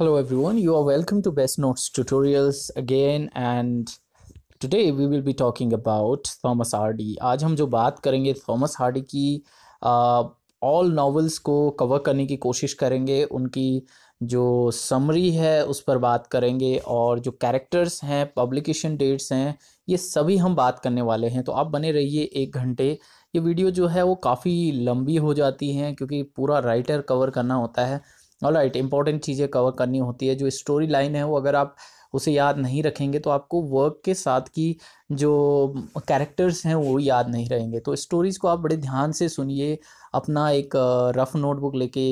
Hello everyone, you are welcome to Best Notes Tutorials again and today we will be talking about Thomas Hardy. आज हम जो बात करेंगे Thomas Hardy की all novels को cover करने की कोशिश करेंगे उनकी जो समरी है उस पर बात करेंगे और जो कैरेक्टर्स हैं पब्लिकेशन डेट्स हैं ये सभी हम बात करने वाले हैं तो आप बने रहिए एक घंटे ये वीडियो जो है वो काफ़ी लंबी हो जाती है क्योंकि पूरा राइटर कवर करना होता है और राइट इंपॉर्टेंट चीज़ें कवर करनी होती है जो स्टोरी लाइन है वो अगर आप उसे याद नहीं रखेंगे तो आपको वर्क के साथ की जो कैरेक्टर्स हैं वो याद नहीं रहेंगे तो स्टोरीज़ को आप बड़े ध्यान से सुनिए अपना एक रफ़ नोटबुक लेके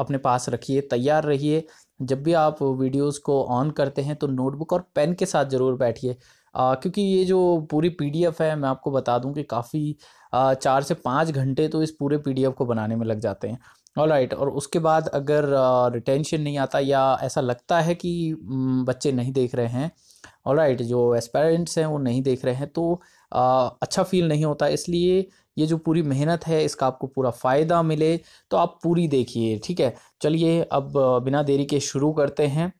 अपने पास रखिए तैयार रहिए जब भी आप वीडियोस को ऑन करते हैं तो नोटबुक और पेन के साथ ज़रूर बैठिए क्योंकि ये जो पूरी पीडीएफ है मैं आपको बता दूं कि काफ़ी चार से पाँच घंटे तो इस पूरे पीडीएफ को बनाने में लग जाते हैं ऑल राइट और उसके बाद अगर रिटेंशन नहीं आता या ऐसा लगता है कि बच्चे नहीं देख रहे हैं ऑल राइट जो एस्पेरेंट्स हैं वो नहीं देख रहे हैं तो अच्छा फील नहीं होता इसलिए ये जो पूरी मेहनत है इसका आपको पूरा फ़ायदा मिले तो आप पूरी देखिए ठीक है चलिए अब बिना देरी के शुरू करते हैं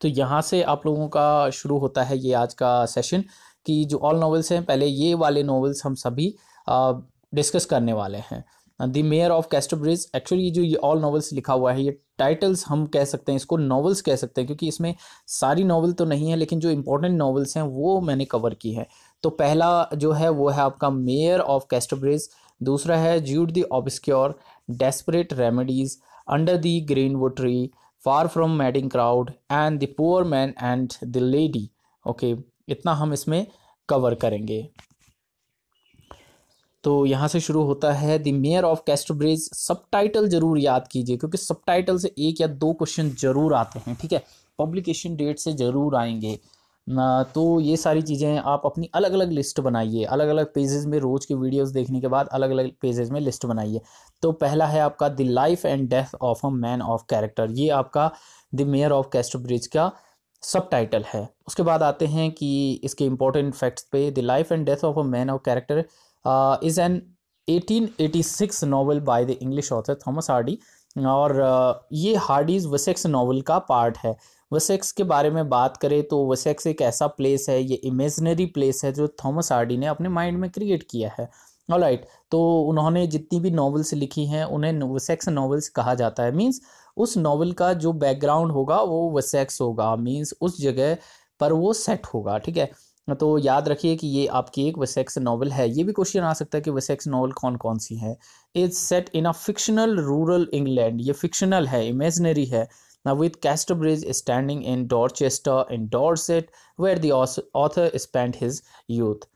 तो यहाँ से आप लोगों का शुरू होता है ये आज का सेशन कि जो ऑल नॉवेल्स हैं पहले ये वाले नॉवेल्स हम सभी डिस्कस करने वाले हैं the mayor of Casterbridge actually ये जो ये ऑल नॉवल्स लिखा हुआ है ये टाइटल्स हम कह सकते हैं इसको नॉवल्स कह सकते हैं क्योंकि इसमें सारी नॉवल तो नहीं है लेकिन जो इंपॉर्टेंट नॉवल्स हैं वो मैंने कवर की है तो पहला जो है वो है आपका मेयर ऑफ कैस्टरब्रिज दूसरा है Jude the obscure desperate remedies under the greenwood tree far from madding crowd and the poor man and the lady okay इतना हम इसमें कवर करेंगे तो यहाँ से शुरू होता है द मेयर ऑफ कैस्टब्रिज सब टाइटल ज़रूर याद कीजिए क्योंकि सब टाइटल से एक या दो क्वेश्चन ज़रूर आते हैं ठीक है पब्लिकेशन डेट से ज़रूर आएंगे ना तो ये सारी चीज़ें आप अपनी अलग अलग लिस्ट बनाइए अलग अलग पेजेस में रोज़ के वीडियोस देखने के बाद अलग अलग पेजेस में लिस्ट बनाइए तो पहला है आपका the life and death of a man of character ये आपका द मेयर ऑफ कैस्टोब्रिज का सब टाइटल है उसके बाद आते हैं कि इसके इंपॉर्टेंट फैक्ट्स पे the life and death of a man of character an uh, is eighty 1886 novel by the English author Thomas Hardy और uh, ये हार्डीज वसेक्स नावल का पार्ट है वसेक्स के बारे में बात करें तो वसेक्स एक ऐसा प्लेस है ये इमेजनरी प्लेस है जो थॉमस हार्डी ने अपने माइंड में क्रिएट किया है ऑल राइट right, तो उन्होंने जितनी भी नॉवल्स लिखी हैं उन्हें वसेक्स नावल्स कहा जाता है मीन्स उस नावल का जो बैकग्राउंड होगा वो वसेक्स होगा मीन्स उस जगह पर वो सेट होगा ठीक है हाँ, तो याद रखिए कि ये आपकी एक वसेक्स नावल है ये भी क्वेश्चन आ सकता है कि वसेक्स नॉवल कौन कौन सी है is set in a fictional rural England ये फिक्शनल है इमेजनरी है ना with Casterbridge standing in Dorchester in set where the author spend his youth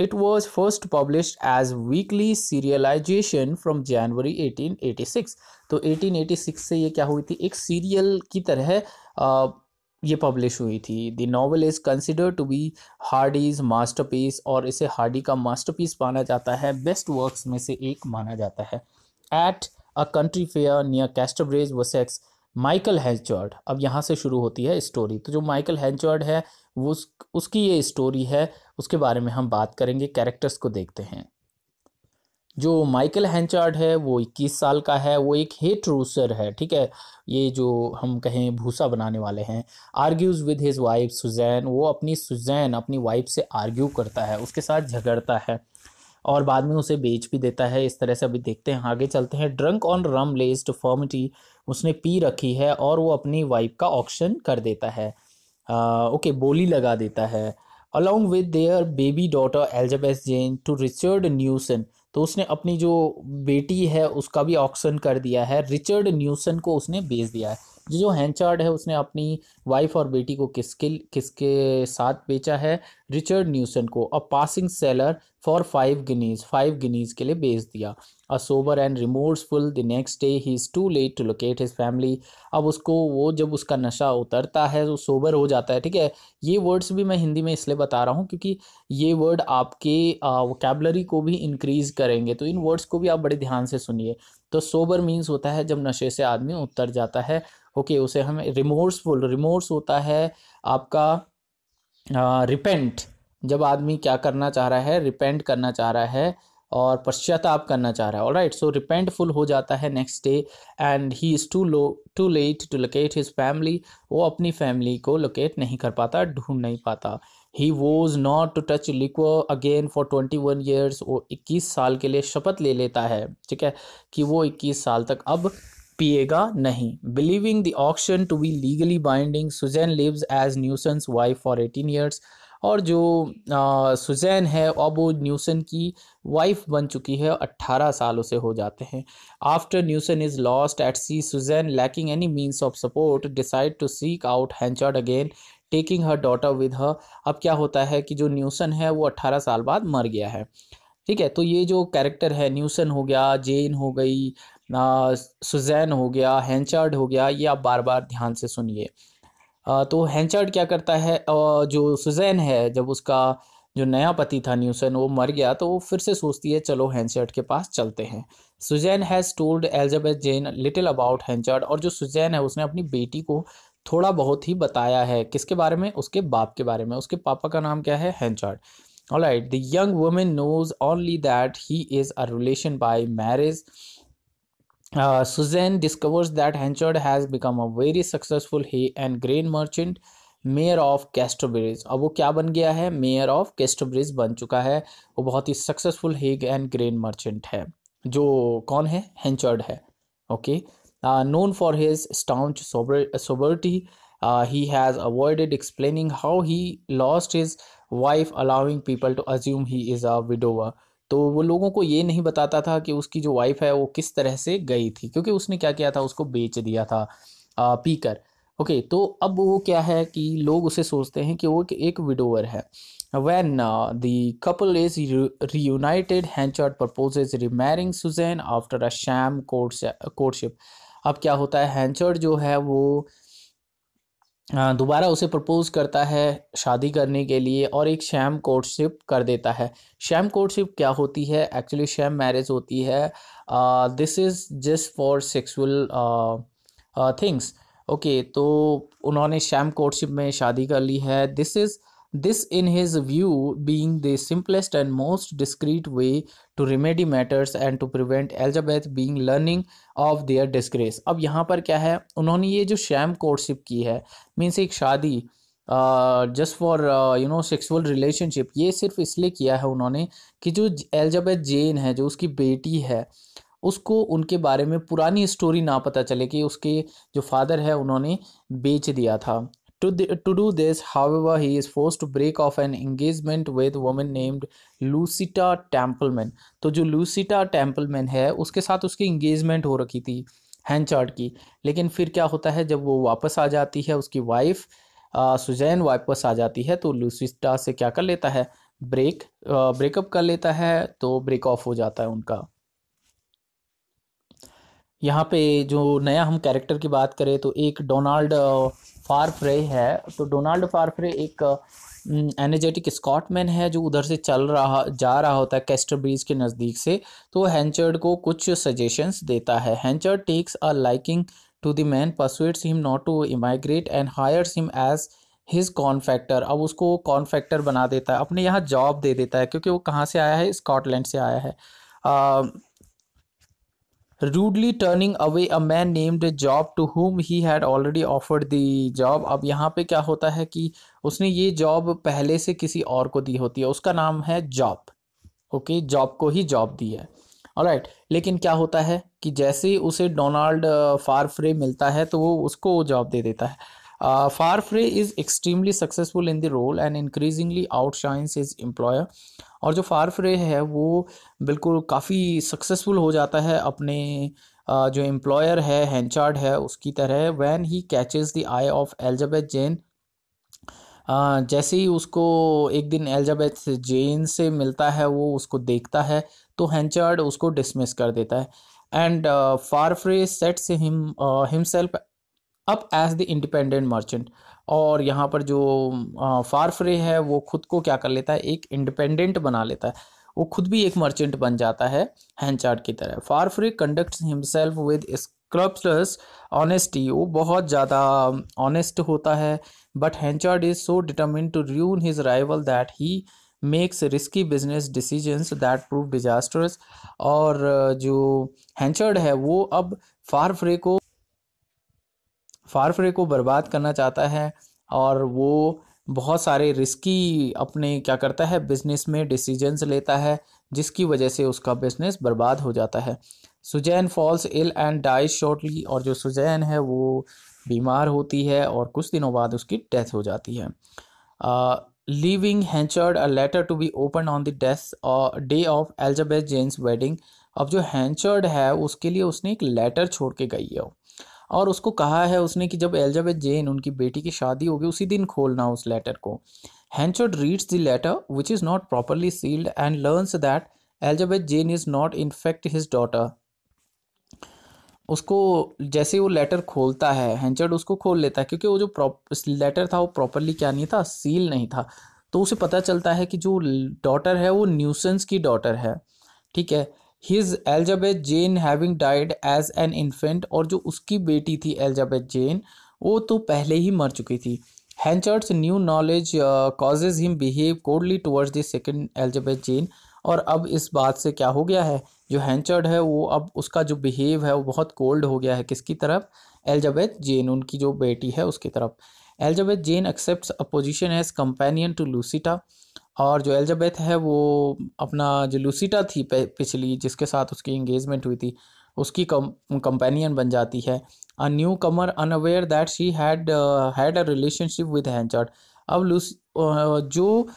it was first publish as weekly serialization from January eighteen eighty six तो eighteen eighty six से ये क्या हुई थी एक सीरियल की तरह ये पब्लिश हुई थी the novel is consider to be Hardy's piece और इसे हार्डी का पीस माना जाता है बेस्ट वर्क्स में से एक माना जाता है at a country fair near Casterbridge Wessex Michael Henchard अब यहाँ से शुरू होती है स्टोरी तो जो माइकल हैंचर्ड है वो उस, उसकी ये स्टोरी है उसके बारे में हम बात करेंगे कैरेक्टर्स को देखते हैं जो माइकल हैंचार्ड है वो 21 साल का है वो एक हेट रूसर है ठीक है ये जो हम कहें भूसा बनाने वाले हैं argues with his wife Susan वो अपनी सुजैन अपनी वाइफ से आर्ग्यू करता है उसके साथ झगड़ता है और बाद में उसे बेच भी देता है इस तरह से अभी देखते हैं आगे चलते हैं ड्रंक ऑन रम लेस्ड फॉर्मिटी उसने पी रखी है और वो अपनी वाइफ का ऑक्शन कर देता है आ, ओके बोली लगा देता है along with their baby daughter Elizabeth Jane to Richard Newson तो उसने अपनी जो बेटी है उसका भी ऑक्शन कर दिया है रिचर्ड न्यूसन को उसने बेच दिया है जो जो हैंचार्ड है उसने अपनी वाइफ और बेटी को किसके किसके साथ बेचा है रिचर्ड न्यूसन को a passing sailor for five guineas five guineas के लिए बेच दिया a sober and remorseful the next day he is too late to locate his family अब उसको वो जब उसका नशा उतरता है वो सोबर हो जाता है ठीक है ये वर्ड्स भी मैं हिंदी में इसलिए बता रहा हूँ क्योंकि ये वर्ड आपके वोकेबलरी को भी इंक्रीज़ करेंगे तो इन वर्ड्स को भी आप बड़े ध्यान से सुनिए तो सोबर मीन्स होता है जब नशे से आदमी उतर जाता है ओके उसे हम रिमोर्सफुल रिमोर्स होता है आपका रिपेंट जब आदमी क्या करना चाह रहा है रिपेंट करना चाह रहा है और पश्चाताप करना चाह रहा है ऑलराइट सो रिपेंटफुल हो जाता है next day and he is too low too late to locate his family वो अपनी फैमिली को लोकेट नहीं कर पाता ढूंढ नहीं पाता he vows not to touch liquor again for twenty one years वो इक्कीस साल के लिए शपथ ले लेता है ठीक है कि वो इक्कीस साल तक अब पिएगा नहीं believing the auction to be legally binding Susan lives as Newson's wife for eighteen years और जो सुजैन है अब वो न्यूसन की वाइफ बन चुकी है अट्ठारह सालों से हो जाते हैं after Newson is lost at sea Susan lacking any means of support decide to seek out Henchard again taking her daughter with her अब क्या होता है कि जो न्यूसन है वो अट्ठारह साल बाद मर गया है ठीक है तो ये जो कैरेक्टर है न्यूसन हो गया जेन हो गई सुजैन हो गया हैंचर्ड हो गया ये आप बार बार ध्यान से सुनिए तो हैंचर्ड क्या करता है जो सुजैन है जब उसका जो नया पति था न्यूसन वो मर गया तो वो फिर से सोचती है चलो हैंचर्ड के पास चलते हैं Susan has told Elizabeth Jane little about Henchard और जो सुजैन है उसने अपनी बेटी को थोड़ा बहुत ही बताया है किसके बारे में उसके बाप के बारे में उसके पापा का नाम क्या है Henchard all right the young women knows only that he is a relation by marriage uh, Suzanne discovers that Henchard has become a very successful hay and grain merchant mayor of Casterbridge अब वो क्या बन गया है mayor of कैस्टोब्रिज बन चुका है वो बहुत ही successful hay and grain merchant है जो कौन है हेंचर्ड है okay known for his staunch sobriety he has avoided explaining how he lost his wife allowing people to assume he is a widower तो वो लोगों को ये नहीं बताता था कि उसकी जो वाइफ है वो किस तरह से गई थी क्योंकि उसने क्या किया था उसको बेच दिया था आ, पीकर ओके तो अब वो क्या है कि लोग उसे सोचते हैं कि वो एक विडोवर है when uh, couple is is re- reunited henchard proposes Susan after after courtship अब क्या होता है हैंचर्ड जो है वो दोबारा उसे प्रपोज़ करता है शादी करने के लिए और एक शैम कोर्टशिप कर देता है शैम कोर्टशिप क्या होती है एक्चुअली शैम मैरिज होती है this is just for sexual things okay तो उन्होंने शैम कोर्टशिप में शादी कर ली है this is this in his view being the simplest and most discreet way to remedy matters and to prevent Elizabeth being learning of their disgrace अब यहाँ पर क्या है उन्होंने ये जो शैम कोर्टशिप की है मीन्स एक शादी just for you know sexual relationship ये सिर्फ इसलिए किया है उन्होंने कि जो एलिजाबैथ जेन है जो उसकी बेटी है उसको उनके बारे में पुरानी स्टोरी ना पता चले कि उसके जो फादर है उन्होंने बेच दिया था To, the, to do this, however, he is forced to break off an engagement with woman named Lucita Templeman. तो जो Lucita Templeman है उसके साथ उसकी engagement हो रखी थी हैंड चार्ट की लेकिन फिर क्या होता है जब वो वापस आ जाती है उसकी वाइफ सुजैन वापस आ जाती है तो लूसिटा से क्या कर लेता है ब्रेक ब्रेकअप कर लेता है तो ब्रेक ऑफ हो जाता है उनका यहाँ पे जो नया हम कैरेक्टर की बात करें तो एक डोनाल्ड फारफ्रे है तो डोनाल्ड फारफ्रे एक एनर्जेटिक हम्म, स्कॉटमैन है जो उधर से चल रहा जा रहा होता है कैस्टर ब्रिज के नज़दीक से तो हैंचर्ड को कुछ सजेशंस देता है Henchard takes a liking to the man persuades him not to emigrate and hires him as his corn factor अब उसको कॉन्फैक्टर बना देता है अपने यहाँ जॉब दे देता है क्योंकि वो कहाँ से आया है स्कॉटलैंड से आया है uh, rudely turning away a man named job to whom he had already offered the job अब यहाँ पे क्या होता है कि उसने ये जॉब पहले से किसी और को दी होती है उसका नाम है जॉब ओके okay, जॉब को ही जॉब दी है राइट right, लेकिन क्या होता है कि जैसे उसे डोनाल्ड फारफ्रे uh, मिलता है तो वो उसको जॉब दे देता है Uh, is extremely successful in the role and increasingly increasingly outshines his employer और जो फारफ्रे है वो बिल्कुल काफ़ी सक्सेसफुल हो जाता है अपने uh, जो एम्प्लॉयर है हैंचार्ड है उसकी तरह when he catches the eye of Elizabeth Jane जैसे ही उसको एक दिन एल्जाबेथ जेन से मिलता है वो उसको देखता है तो हैंचार्ड उसको डिसमिस कर देता है and Farfrae sets him himself up as the independent merchant और यहाँ पर जो फारफ्रे है वो खुद को क्या कर लेता है एक इंडिपेंडेंट बना लेता है वो खुद भी एक मर्चेंट बन जाता है हैंचार्ट की तरह Farfrae conduct himself with scrupulous honesty वो बहुत ज़्यादा ऑनेस्ट होता है but Henchard is so determined to ruin his rival that he makes risky business decisions that prove disasters और जो हैंचर्ड है वो अब फारफ्रे को फारफरे को बर्बाद करना चाहता है और वो बहुत सारे रिस्की अपने क्या करता है बिजनेस में डिसीजंस लेता है जिसकी वजह से उसका बिजनेस बर्बाद हो जाता है Susan falls ill and die shortly और जो सुजैन है वो बीमार होती है और कुछ दिनों बाद उसकी डेथ हो जाती है leaving Henchard a letter to be open on the death day of Elizabeth Jane's wedding अब जो हैंचर्ड है उसके लिए उसने एक लेटर छोड़ के गई है और उसको कहा है उसने कि जब एलिजाबेथ जेन उनकी बेटी की शादी होगी उसी दिन खोलना उस लेटर को Henchard reads the letter which is not properly sealed and learns that Elizabeth Jane is not in fact his daughter उसको जैसे वो लेटर खोलता है हैंचर्ड उसको खोल लेता है क्योंकि वो जो प्रॉप लेटर था वो प्रॉपरली क्या नहीं था सील नहीं था तो उसे पता चलता है कि जो डॉटर है वो न्यूसेंस की डॉटर है ठीक है his Elizabeth Jane having died as an infant और जो उसकी बेटी थी एल्जाबेथ जेन वो तो पहले ही मर चुकी थी Henchard's new knowledge causes him behave coldly towards the second Elizabeth Jane और अब इस बात से क्या हो गया है जो हैंचर्ड है वो अब उसका जो बिहेव है वो बहुत कोल्ड हो गया है किसकी तरफ एल्जाबेथ जेन उनकी जो बेटी है उसकी तरफ Elizabeth Jane accept a position as companion to Lucetta और जो एलजबेथ है वो अपना जो लूसीटा थी पिछली जिसके साथ उसकी इंगेजमेंट हुई थी उसकी कम कंपेनियन बन जाती है a newcomer unaware that she had had a relationship with Henchard अब लूस uh, जो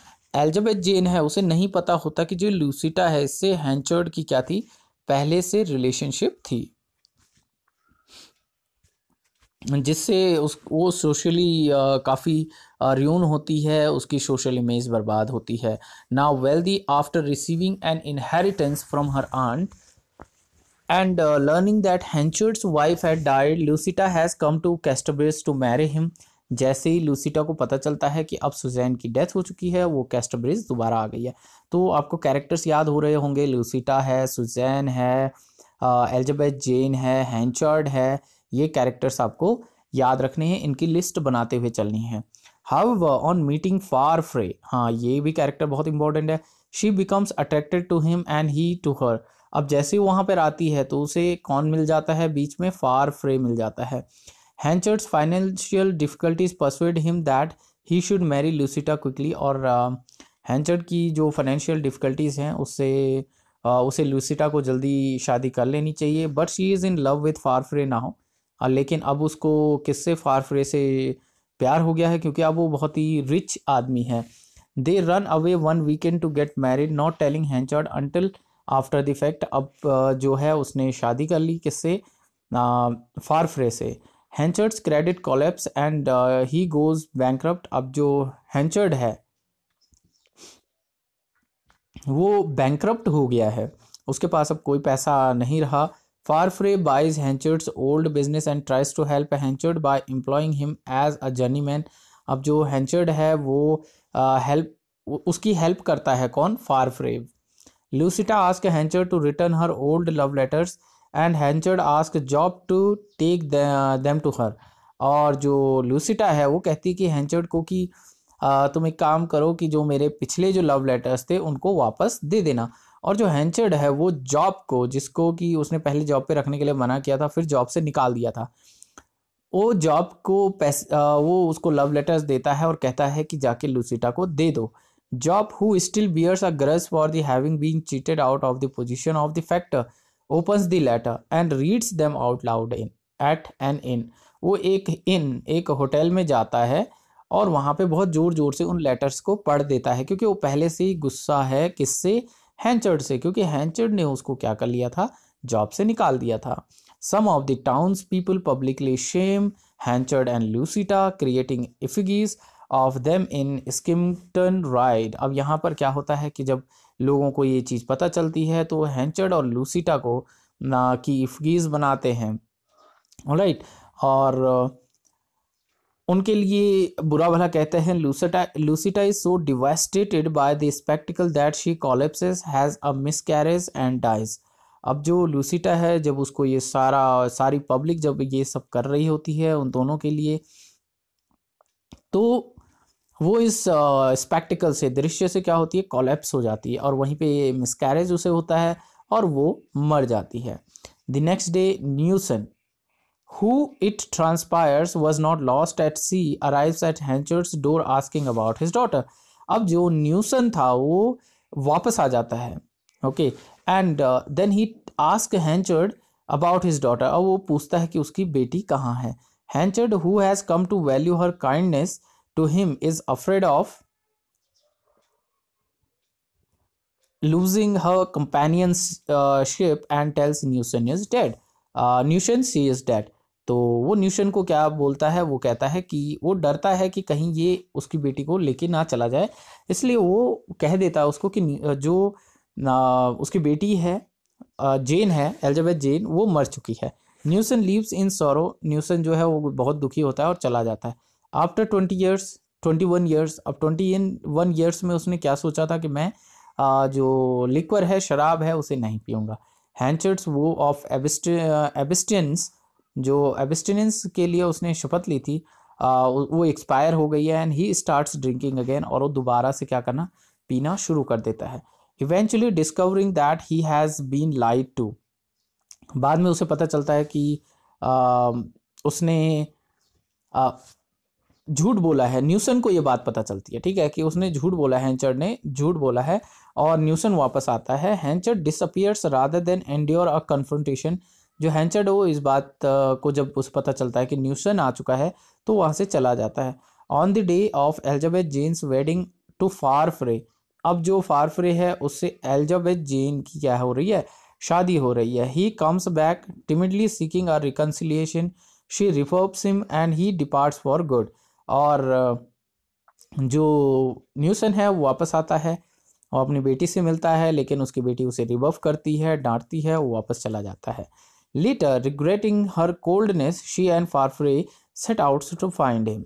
एलजबेथ जेन है उसे नहीं पता होता कि जो लूसीटा है इससे हैंचर्ड की क्या थी पहले से रिलेशनशिप थी जिससे उस वो सोशली uh, काफ़ी रून होती है उसकी सोशल इमेज बर्बाद होती है now wealthy after receiving an inheritance from her aunt and learning that Henchard's wife had died Lucetta has come to Casterbridge to marry him जैसे ही लूसीटा को पता चलता है कि अब सुजैन की डेथ हो चुकी है वो कैस्टब्रिज दोबारा आ गई है तो आपको कैरेक्टर्स याद हो रहे होंगे लूसीटा है सुजैन है एलिजाबेथ जेन है हैंचर्ड है ये कैरेक्टर्स आपको याद रखने हैं इनकी लिस्ट बनाते हुए चलनी है हाउ ऑन मीटिंग फार फ्रे हाँ ये भी कैरेक्टर बहुत इंपॉर्टेंट है she becomes attracted to him and he to her अब जैसे वहाँ पर आती है तो उसे कौन मिल जाता है बीच में फार फ्रे मिल जाता है Henchard's financial difficulties persuade him that he should marry Lucetta quickly और हैंचर्ड uh, की जो फाइनेंशियल डिफिकल्टीज़ हैं उससे uh, उसे लूसिटा को जल्दी शादी कर लेनी चाहिए but she is in love with Farfrae ना हो लेकिन अब उसको किससे फार फ्रे से प्यार हो गया है क्योंकि अब वो बहुत ही रिच आदमी है they run away one weekend to get married not telling Henchard until after the fact अब जो है उसने शादी कर ली किससे फारफ्रे से Henchard's credit collapse and he goes bankrupt अब जो हैंचर्ड है वो बैंक्रप्ट हो गया है उसके पास अब कोई पैसा नहीं रहा Farfrae buys Henchard's old and tries to to help Henchard by employing him as a journeyman. अब जो हैंचर्ड है वो हेल्प उसकी हेल्प करता है कौन फार Farfrae Lucetta ask Henchard to return her old love letters and Henchard ask Jopp to take them to her और जो लूसिटा है वो कहती है कि हैंचर्ड को कि तुम एक काम करो कि जो मेरे पिछले जो लव लेटर्स थे उनको वापस दे देना और जो हैंचर्ड है वो जॉब को जिसको कि उसने पहले जॉब पे रखने के लिए मना किया था फिर जॉब से निकाल दिया था वो जॉब को पैसे वो उसको लव लेटर्स देता है और कहता है कि जाके लुसिटा को दे दो Jopp who still bears a grudge for the having been cheated out of the position of the factor opens the letter and reads them out loud in at an inn वो एक इन एक होटल में जाता है और वहाँ पे बहुत ज़ोर ज़ोर से उन लेटर्स को पढ़ देता है क्योंकि वो पहले से ही गुस्सा है किससे हैंचर्ड से क्योंकि हैंचर्ड ने उसको क्या कर लिया था जॉब से निकाल दिया था some of the town's people publicly shame Henchard and Lucetta creating effigies of them in skimmington ride अब यहाँ पर क्या होता है कि जब लोगों को ये चीज़ पता चलती है तो हैंचर्ड और लूसीटा को ना की इफगीज़ बनाते हैं राइट और उनके लिए बुरा भला कहते हैं Lucetta Lucetta is so devastated by the spectacle that she collapses has a miscarriage and dies अब जो लूसिटा है जब उसको ये सारा सारी पब्लिक जब ये सब कर रही होती है उन दोनों के लिए तो वो इस स्पेक्टिकल से दृश्य से क्या होती है कॉलेप्स हो जाती है और वहीं पे मिसकैरेज उसे होता है और वो मर जाती है the next day Newson who it transpires was not lost at sea arrives at Henchard's door asking about his daughter अब जो न्यूसन था वो वापस आ जाता है okay and then he ask Henchard about his daughter अब वो पूछता है कि उसकी बेटी कहाँ है Henchard who has come to value her kindness to him is afraid of losing her companionship and tells Newson is dead. Uh, Newton, she is dead. तो वो न्यूशन को क्या बोलता है वो कहता है कि वो डरता है कि कहीं ये उसकी बेटी को लेके ना चला जाए इसलिए वो कह देता है उसको कि जो उसकी बेटी है जेन है एलिजाबेथ जेन वो मर चुकी है न्यूसन लीव्स इन सोरो न्यूसन जो है वो बहुत दुखी होता है और चला जाता है after twenty years twenty one years अब ट्वेंटी वन ईयर्स में उसने क्या सोचा था कि मैं आ, जो लिक्वर है शराब है उसे नहीं पीऊँगा हैंचर्ड्स वो ऑफ एबिस्ट एबिस्टेंस जो एबिस्टिनेंस के लिए उसने शपथ ली थी आ, वो एक्सपायर हो गई है and he starts drinking again और वो दोबारा से क्या करना पीना शुरू कर देता है eventually discovering that he has been lied to बाद में उसे पता चलता है कि आ, उसने झूठ बोला है न्यूसन को ये बात पता चलती है ठीक है कि उसने झूठ बोला हैंचर ने झूठ बोला है और न्यूसन वापस आता है Henchard disappears rather than endure a confrontation जो हैंचर्ड है वो इस बात को जब उस पता चलता है कि न्यूसन आ चुका है तो वहाँ से चला जाता है on the day of Elizabeth Jane's wedding to Farfrae अब जो फार फ्रे है उससे एल्जाबेथ जेन की क्या हो रही है शादी हो रही है he comes back timidly seeking her reconciliation she rebuffs him and he departs for good और जो न्यूसन है वो वापस आता है वो अपनी बेटी से मिलता है लेकिन उसकी बेटी उसे रिवर्व करती है डांटती है वो वापस चला जाता है Later, regretting her coldness, she and Farfrae set out to find him.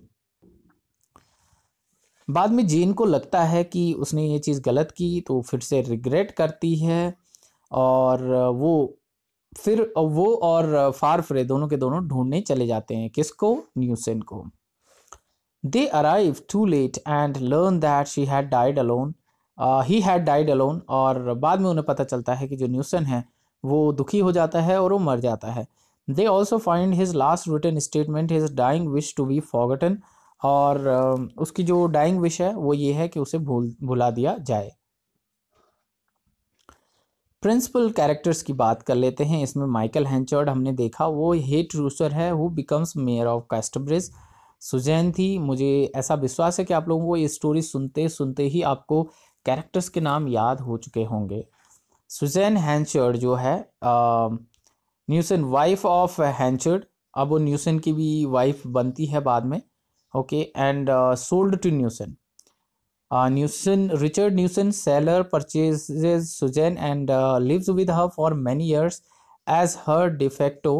बाद में जीन को लगता है कि उसने ये चीज़ गलत की तो फिर से रिग्रेट करती है और वो फिर वो और फारफ्रे दोनों के दोनों ढूंढने चले जाते हैं किसको न्यूसेन को they arrive too late and learn that she had died alone he had died alone और बाद में उन्हें पता चलता है कि जो न्यूसन है वो दुखी हो जाता है और वो मर जाता है they also find his last written statement his dying wish to be forgotten और उसकी जो डाइंग विश है वो ये है कि उसे भूल भुला दिया जाए प्रिंसिपल कैरेक्टर्स की बात कर लेते हैं इसमें माइकल हैंचर्ड हमने देखा वो हेट रूसर है who becomes mayor of Casterbridge Susan थी मुझे ऐसा विश्वास है कि आप लोगों को ये स्टोरी सुनते सुनते ही आपको कैरेक्टर्स के नाम याद हो चुके होंगे सुजैन हैंचर्ड जो है न्यूसन वाइफ ऑफ हैंचर्ड अब वो न्यूसन की भी वाइफ बनती है बाद में okay and sold to Newson Newson Richard Newson sailor purchase Susan and lives with her for many years as her de facto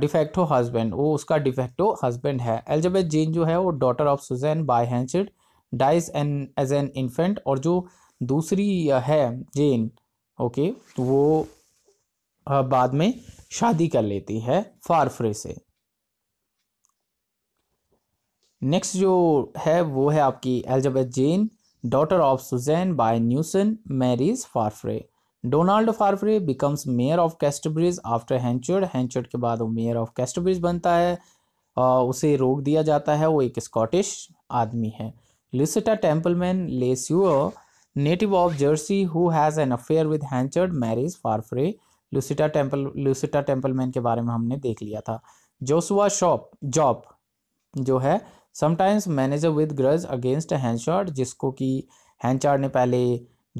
de facto husband वो उसका डिफेक्टो हस्बैंड है एलिजाबेथ जेन जो है वो daughter of Susan by Henchard dies an as an infant और जो दूसरी uh, है जेन ओके तो वो बाद में शादी कर लेती है फारफरे से नेक्स्ट जो है वो है आपकी Elizabeth Jane daughter of Susan by Newson marries Farfrae Donald Farfrae becomes mayor of Casterbridge after Henchard Henchard के बाद वो मेयर ऑफ कैस्टब्रिज बनता है उसे रोक दिया जाता है वो एक स्कॉटिश आदमी है Lucetta Templeman Le Sueur native of Jersey who has an affair with Hanchard marries Farfrae Lucetta Temple Lucetta Templeman के बारे में हमने देख लिया था जोसुआ शॉप जॉब जो है sometimes manager with grudge against Henchard जिसको कि हैंडचार्ड ने पहले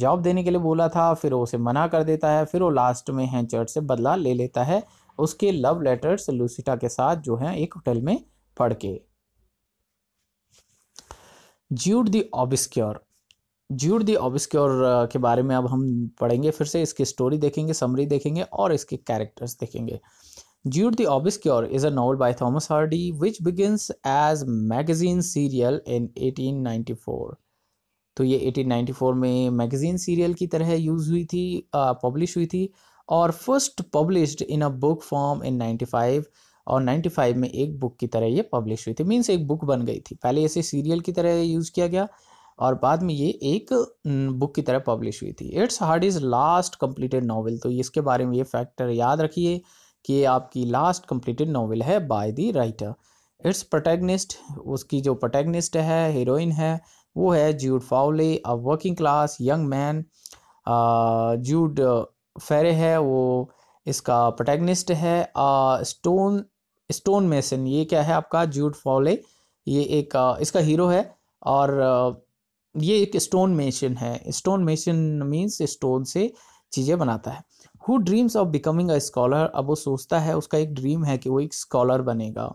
जॉब देने के लिए बोला था फिर वो उसे मना कर देता है फिर वो लास्ट में हैंडचार्ड से बदला ले लेता है उसके लव लेटर्स लूसिटा के साथ जो है एक होटल में पढ़ के Jude the Obscure Jude the Obscure के बारे में अब हम पढ़ेंगे फिर से इसकी स्टोरी देखेंगे समरी देखेंगे और इसके कैरेक्टर्स देखेंगे Jude the Obscure is a novel by Thomas Hardy which begins as magazine serial in 1894. तो ये 1894 में मैगज़ीन सीरियल की तरह यूज़ हुई थी पब्लिश हुई थी और first published in a book form in 95 और 95 में एक बुक की तरह ये पब्लिश हुई थी मीन्स एक बुक बन गई थी पहले इसे सीरियल की तरह यूज़ किया गया और बाद में ये एक बुक की तरह पब्लिश हुई थी it's Hardy's last completed novel तो इसके बारे में ये फैक्टर याद रखिए कि ये आपकी लास्ट कम्प्लीटेड नावल है by the writer its protagonist उसकी जो प्रोटैगनिस्ट है हीरोइन है वो है Jude Fawley a working class young man Jude Fawley है वो इसका प्रोटैगनिस्ट है स्टोन स्टोन मेसन ये क्या है आपका जूड फाउले ये एक इसका हीरो है और uh, ये एक स्टोन मेशन है स्टोन मेशन मीन्स स्टोन से चीज़ें बनाता है who dreams of becoming a scholar अब वो सोचता है उसका एक ड्रीम है कि वो एक स्कॉलर बनेगा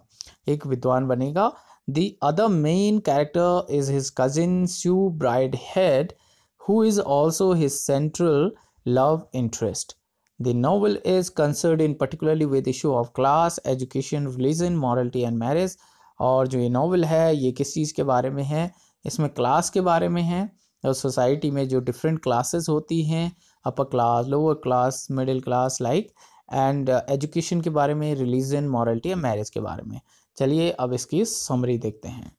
एक विद्वान बनेगा the other main character is his cousin Sue Bridehead who is also his central love interest the novel is concerned in particularly with issue of class education religion morality and marriage और जो ये novel है ये किस चीज़ के बारे में है इसमें क्लास के बारे में है और सोसाइटी में जो डिफरेंट क्लासेस होती हैं upper class lower class middle class like and education के बारे में रिलीजन मॉरलिटी या मैरिज के बारे में चलिए अब इसकी समरी देखते हैं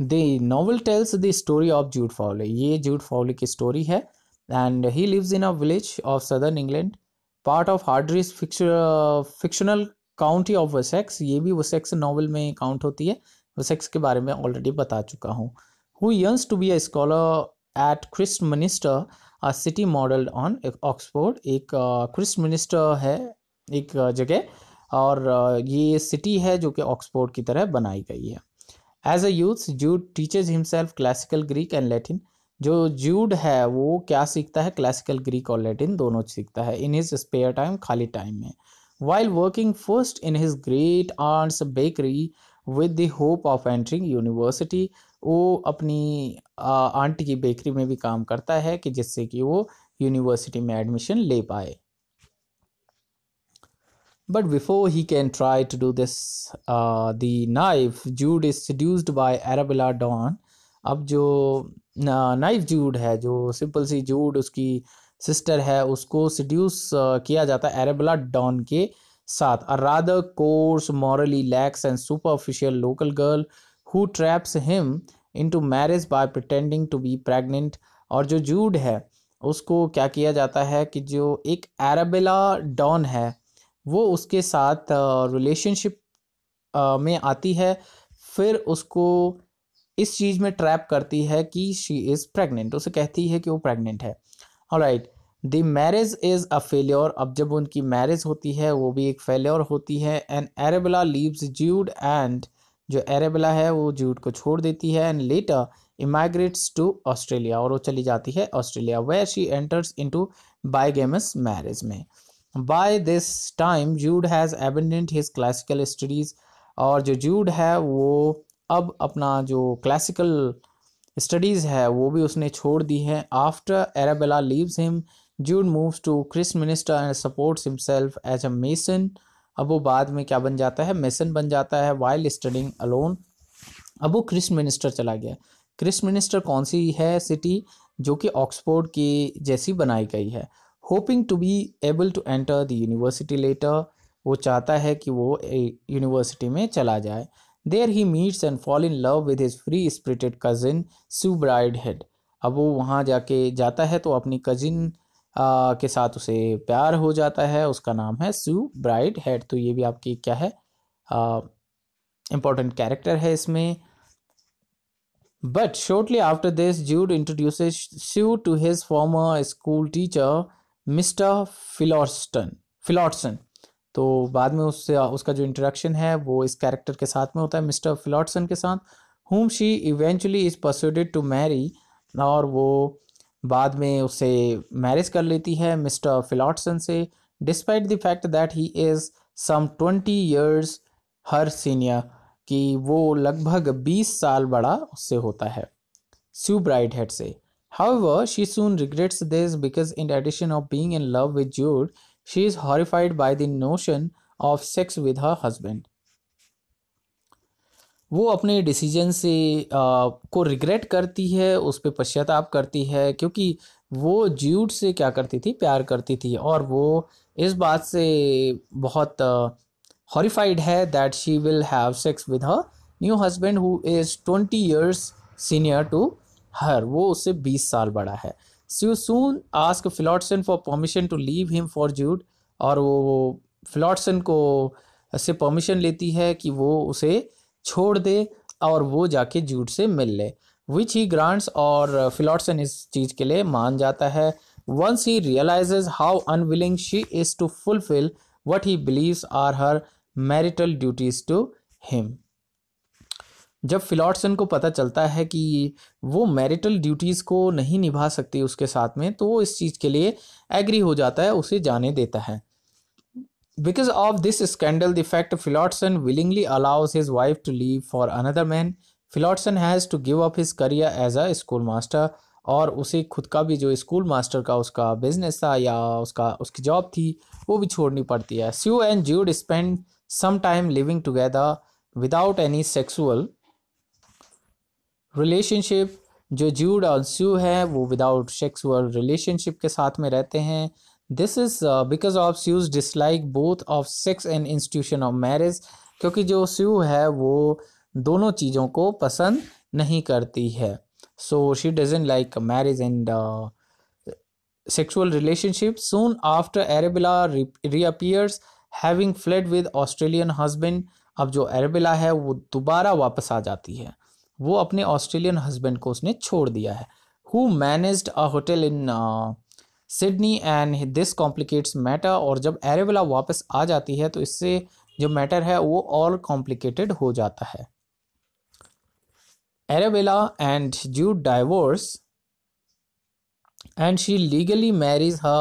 the novel tells the story of Jude Fawley ये जूट फाउले की स्टोरी है and he lives in a village of southern England part of Hardy's fictional county of Wessex ये भी वसेक्स नॉवल में काउंट होती है सेक्स के बारे में ऑलरेडी बता चुका हूँ who yearns to be a scholar at Christminster a city model on Oxford एक क्रिस्ट मिनिस्टर है एक जगह और ये सिटी है जो कि ऑक्सफोर्ड की तरह बनाई गई है as a youth Jude teaches himself classical Greek and Latin जो जूड है वो क्या सीखता है क्लासिकल ग्रीक और लैटिन दोनों सीखता है इन हिज स्पेयर टाइम खाली टाइम में while working first in his great aunt's bakery with the hope of entering university वो अपनी आंटी की बेकरी में भी काम करता है कि जिससे कि वो यूनिवर्सिटी में एडमिशन ले पाए but before he can try to do this दाइफ Jude is Jude is seduced Donn अब जो नाइफ जूड है जो सिंपल सी जूड उसकी सिस्टर है उसको सड्यूस किया जाता है एरेबला डॉन के सात a coarse morally lax and superficial local girl who traps him into marriage by pretending to be pregnant और जो जूड है उसको क्या किया जाता है कि जो एक एराबेला डॉन है वो उसके साथ रिलेशनशिप uh, uh, में आती है फिर उसको इस चीज़ में ट्रैप करती है कि शी इज़ प्रेग्नेंट उसे कहती है कि वो प्रेग्नेंट है और right right. The marriage is a failure अब जब उनकी मैरिज होती है वो भी एक फेल्योर होती है and Arabella leaves Jude and जो एरेबला है वो जूड को छोड़ देती है and later emigrates to Australia और वो चली जाती है Australia where she enters into bigamous marriage में by this time Jude has abandoned his classical studies और जो जूड है वो अब अपना जो क्लासिकल स्टडीज़ है वो भी उसने छोड़ दी है after Arabella leaves him Jude moves to Christminster and supports himself as a mason अब वो बाद में क्या बन जाता है मेसन बन जाता है वाइल स्टडिंग अलोन अब वो क्रिस मिनिस्टर चला गया क्रिस मिनिस्टर कौन सी है सिटी जो कि ऑक्सफोर्ड की जैसी बनाई गई है hoping to be able to enter the university later वो चाहता है कि वो यूनिवर्सिटी में चला जाए there he meets and fall in love with his free spirited cousin Sue Bridehead अब वो वहाँ जाके जाता है तो अपनी कज़िन आ, के साथ उसे प्यार हो जाता है उसका नाम है सू ब्राइट हेड तो ये भी आपकी क्या है इम्पोर्टेंट कैरेक्टर है इसमें but shortly after this Jude introduce Sue to his former school teacher mister Philoston. Phillotson तो बाद में उससे उसका जो इंट्रोडक्शन है वो इस कैरेक्टर के साथ में होता है मिस्टर फिलोटसन के साथ whom she eventually is persuaded to marry और वो बाद में उसे मैरिज कर लेती है मिस्टर फिलॉटसन से despite the fact that he is some twenty years her senior कि वो लगभग बीस साल बड़ा उससे होता है स्यू ब्राइड हेड से how she soon regrets this because in addition of being in love with Jude she is horrified by the notion of sex with her husband वो अपने डिसीजन से आ, को रिग्रेट करती है उस पर पश्चाताप करती है क्योंकि वो ज्यूट से क्या करती थी प्यार करती थी और वो इस बात से बहुत हॉरीफाइड है that she will have sex with her new husband who is twenty years senior to her वो उससे बीस साल बड़ा है she soon ask Phillotson for permission to leave him for Jude और वो फ्लॉटसन को से परमिशन लेती है कि वो उसे छोड़ दे और वो जाके जूट से मिल ले विच ही ग्रांट्स और फिलोटसन uh, इस चीज़ के लिए मान जाता है once he realize how unwilling she is to fulfil what he believe are her marital duties to him जब फिलॉटसन को पता चलता है कि वो मैरिटल ड्यूटीज़ को नहीं निभा सकती उसके साथ में तो वो इस चीज़ के लिए एग्री हो जाता है उसे जाने देता है Because of this scandal, the fact philotson willingly allows his wife to leave for another man, philotson has to give up his career as a schoolmaster और उसे खुद का भी जो स्कूल मास्टर का उसका बिजनेस था या उसका उसकी जॉब थी वो भी छोड़नी पड़ती है Sue and Jude spend some time living together without any sexual relationship जो जूड और स्यू है वो विदाउट सेक्सुअल रिलेशनशिप के साथ में रहते हैं this is because of Sue's dislike both of sex and institution of marriage क्योंकि जो स्यू है वो दोनों चीज़ों को पसंद नहीं करती है so she doesn't like marriage and sexual relationship soon after Arabella reappears having fled with Australian husband अब जो एरेबिला है वो दोबारा वापस आ जाती है वो अपने ऑस्ट्रेलियन हस्बैंड को उसने छोड़ दिया है who managed a hotel in Sydney and this complicates matter और जब एरेवला वापस आ जाती है तो इससे जो मैटर है वो और कॉम्प्लिकेटेड हो जाता है एरेवेला and Jude divorce she legally marriage ह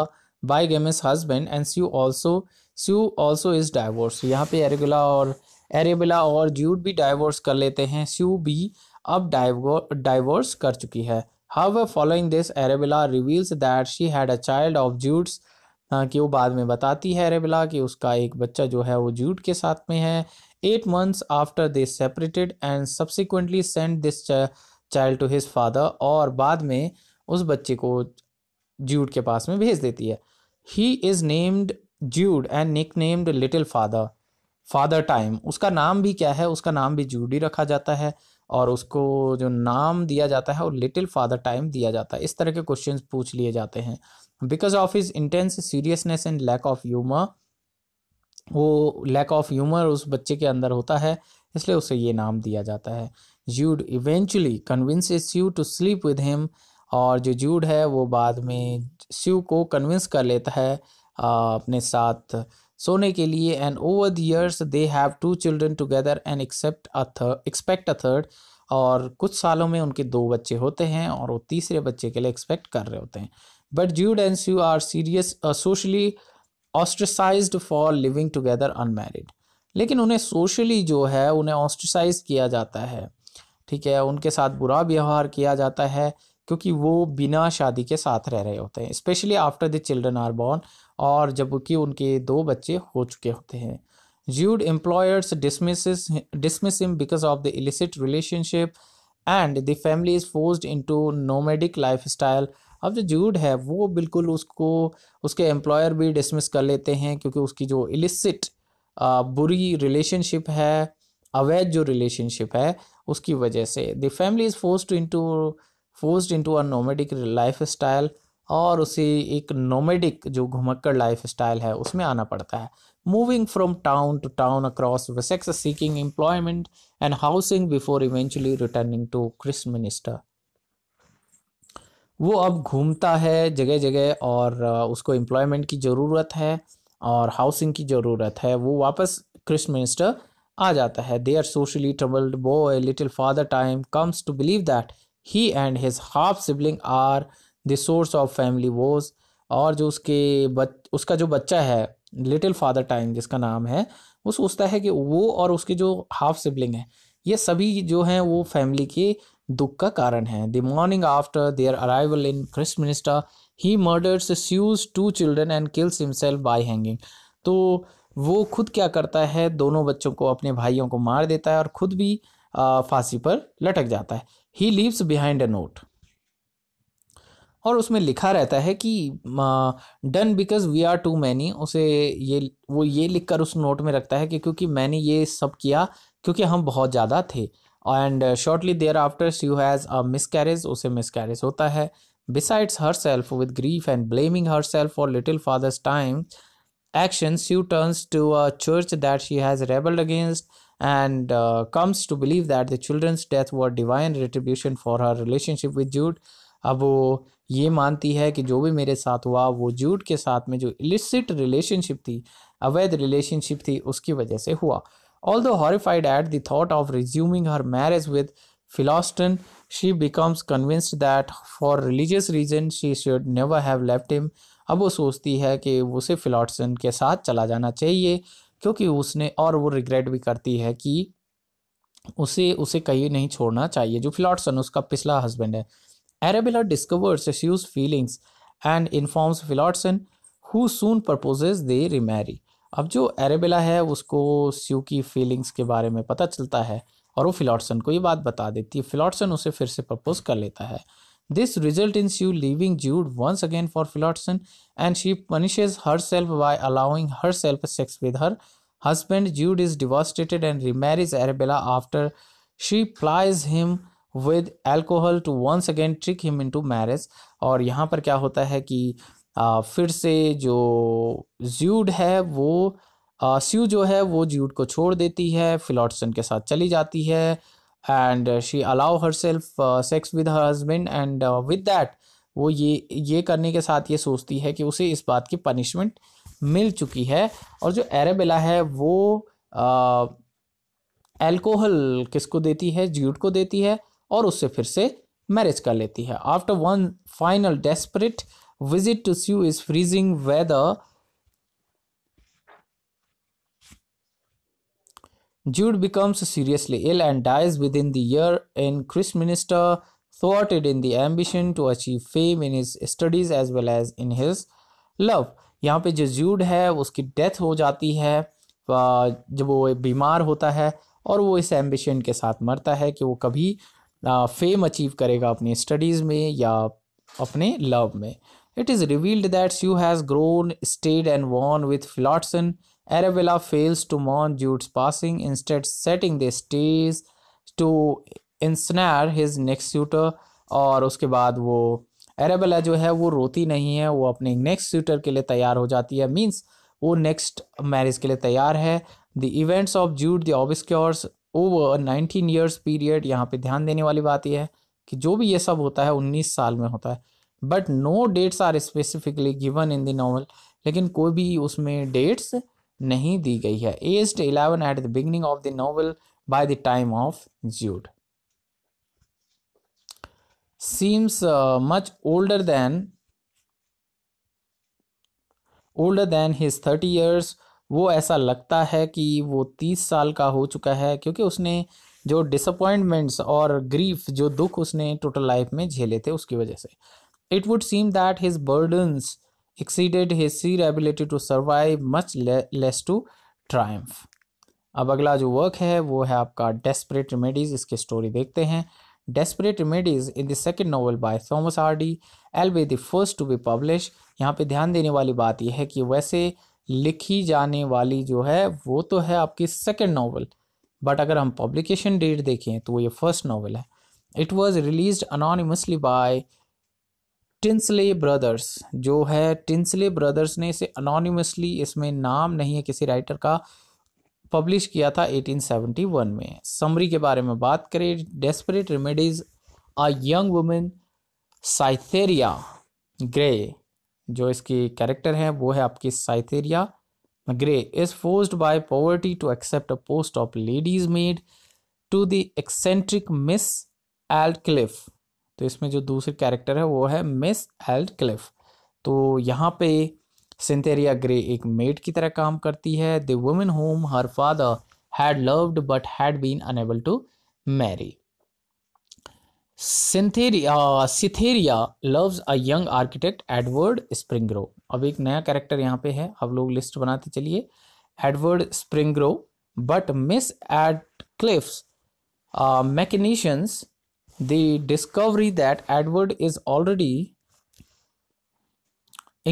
her bigamous husband and she also she also is divorce यहाँ पे एरेगुला और एरेबिला और जूड भी डाइवोर्स कर लेते हैं स्यू भी अब डाइवोर्स कर चुकी है However, following this, Arabella reveals that she had a child of Jude's हाँ, कि वो बाद में बताती है अरेबिला कि उसका एक बच्चा जो है वो जूट के साथ में है eight months after this separated and subsequently send this child to his father और बाद में उस बच्चे को जूट के पास में भेज देती है he is named Jude and nicknamed Little Father Father Time उसका नाम भी क्या है उसका नाम भी जूड ही रखा जाता है और उसको जो नाम दिया जाता है वो लिटिल फादर टाइम दिया जाता है इस तरह के क्वेश्चन पूछ लिए जाते हैं because of his intense seriousness and lack of humour वो लैक ऑफ ह्यूमर उस बच्चे के अंदर होता है इसलिए उसे ये नाम दिया जाता है Jude eventually convince you to sleep with him और जो जूड है वो बाद में शिव को कन्विंस कर लेता है अपने साथ सोने के लिए and over the years they have two children together and except a third expect a third और कुछ सालों में उनके दो बच्चे होते हैं और वो तीसरे बच्चे के लिए एक्सपेक्ट कर रहे होते हैं but Jude and Sue are serious socially ostracise for living together unmarried लेकिन उन्हें सोशली जो है उन्हें ऑस्ट्रिसाइज किया जाता है ठीक है उनके साथ बुरा व्यवहार किया जाता है क्योंकि वो बिना शादी के साथ रह रहे होते हैं specially after the children are born और जबकि उनके दो बच्चे हो चुके होते हैं Jude employers dismiss dismiss him because of the illicit relationship and the family is forced into nomadic lifestyle अब जो जूड है वो बिल्कुल उसको उसके एम्प्लॉयर भी डिसमिस कर लेते हैं क्योंकि उसकी जो इलिसिट बुरी रिलेशनशिप है अवैध जो रिलेशनशिप है उसकी वजह से the family is forced into forced into a nomadic lifestyle और उसे एक नोमेडिक जो घुमक्कड़ लाइफ स्टाइल है उसमें आना पड़ता है moving from town to town across Wessex seeking employment and housing before eventually returning to Christminster वो अब घूमता है जगह जगह और उसको एम्प्लॉयमेंट की ज़रूरत है और हाउसिंग की ज़रूरत है वो वापस क्रिस्ट मिनिस्टर आ जाता है they are socially troubled by Little Father Time comes to believe that he and his half sibling are the source of family woes और जो उसके बच उसका जो बच्चा है लिटिल फादर टाइम जिसका नाम है वो सोचता है कि वो और उसके जो हाफ सिबलिंग है ये सभी जो हैं वो फैमिली के दुख का कारण है the morning after their arrival in Christminster he murders Sue's two children and kills himself by hanging तो वो खुद क्या करता है दोनों बच्चों को अपने भाइयों को मार देता है और खुद भी फांसी पर लटक जाता है he leaves behind a note और उसमें लिखा रहता है कि done because we are too many उसे ये वो ये लिख कर उस नोट में रखता है कि क्योंकि मैंने ये सब किया क्योंकि हम बहुत ज़्यादा थे and shortly thereafter she has a carriage उसे मिस कैरेज होता है besides herself with grief and blaming herself for Little Father's Time action Sue turns to a church that she has rebelled against and comes to believe that the children's death death divine retribution for her relationship with Jude अब वो ये मानती है कि जो भी मेरे साथ हुआ वो जूट के साथ में जो इलिसिट रिलेशनशिप थी अवैध रिलेशनशिप थी उसकी वजह से हुआ although horrified at the thought of resuming her marriage with Philoston, she becomes convinced that for religious reason she should never have left him अब वो सोचती है कि उसे फिलॉटसन के साथ चला जाना चाहिए क्योंकि उसने और वो रिग्रेट भी करती है कि उसे उसे कहीं नहीं छोड़ना चाहिए जो फिलाटसन उसका पिछला हस्बैंड है Arabella discovers Cecil's feelings and informs Philodson, who soon proposes they remarry. अब जो एरेबेला है उसको स्यू की फीलिंग्स के बारे में पता चलता है और वो फिलॉटसन को ये बात बता देती है फिलॉटसन उसे फिर से प्रपोज कर लेता है this result in Sue living Jude once again for Phillotson and she punishes herself by allowing herself sex with her husband Jude is devastated and remarries Arabella after she plies him with alcohol to once again trick him into marriage और यहाँ पर क्या होता है कि आ, फिर से जो ज्यूड है वो आ, स्यू जो है वो ज्यूड को छोड़ देती है फिलॉटसन के साथ चली जाती है and she allow herself sex with her husband and with that वो ये ये करने के साथ ये सोचती है कि उसे इस बात की पनिशमेंट मिल चुकी है और जो एरेबेला है वो एल्कोहल किसको देती है ज्यूट को देती है और उससे फिर से मैरिज कर लेती है after one final desperate visit to Sue is freezing weather Jude becomes seriously ill and dies with in दर इन क्रिस मिनिस्टर थॉटेड in the to achieve fame in his studies as well as in his love यहाँ पे जो Jude है उसकी death हो जाती है जब वो बीमार होता है और वो इस एम्बिशन के साथ मरता है कि वो कभी फेम अचीव करेगा अपनी स्टडीज़ में या अपने लव में it is revealed that you has grown staid and wan with Phillotson Arabella fails to mourn Jude's passing, setting the stage to ensnare his next suitor और उसके बाद वो एरेबेला जो है वो रोती नहीं है वो अपने नेक्स्ट सूटर के लिए तैयार हो जाती है मीन्स वो नेक्स्ट मैरिज के लिए तैयार है the events of Jude the Obscure over nineteen years period यहाँ पे ध्यान देने वाली बात यह है कि जो भी ये सब होता है उन्नीस साल में होता है but no dates are specifically given in the novel लेकिन कोई भी उसमें डेट्स नहीं दी गई है aged eleven at the beginning of the novel by the time of Jude seems much older than older than his thirty years वो ऐसा लगता है कि वो तीस साल का हो चुका है क्योंकि उसने जो डिसअपॉइंटमेंट्स और ग्रीफ जो दुख उसने टोटल लाइफ में झेले थे उसकी वजह से it would seem that his burdens exceeded his sheer ability to survive much less to triumph अब अगला जो वर्क है वो है आपका डेस्परेट रेमेडीज इसकी स्टोरी देखते हैं Desperate Remedies in the second novel by Thomas D L B the first to be publish यहाँ पे ध्यान देने वाली बात यह है कि वैसे लिखी जाने वाली जो है वो तो है आपकी सेकेंड नावल बट अगर हम पब्लिकेशन डेट देखें तो वो ये फर्स्ट नावल है it was release anonymously by Tinsley Brothers जो है टिंसले ब्रदर्स ने इसे अनोनिमसली इसमें नाम नहीं है किसी राइटर का पब्लिश किया था 1871 में समरी के बारे में बात करें Desperate Remedies a young women Cytherea Grey जो इसकी कैरेक्टर तो है वो है आपकी Cytherea Grey is force by poverty to accept a post of ladies maid to the eccentric miss Aldclyffe तो इसमें जो दूसरी कैरेक्टर है वो है मिस एल्ड क्लिफ तो यहाँ पे सिंथेरिया ग्रे एक मेड की तरह काम करती है the women whom her father had loved but had been unable to marry Cytherea Cytherea loves a young architect Edward Springrove अब एक नया कैरेक्टर यहाँ पे है अब लोग लिस्ट बनाते चलिए Edward Springrove but miss Aldclyffe machinations the discovery that Edward is already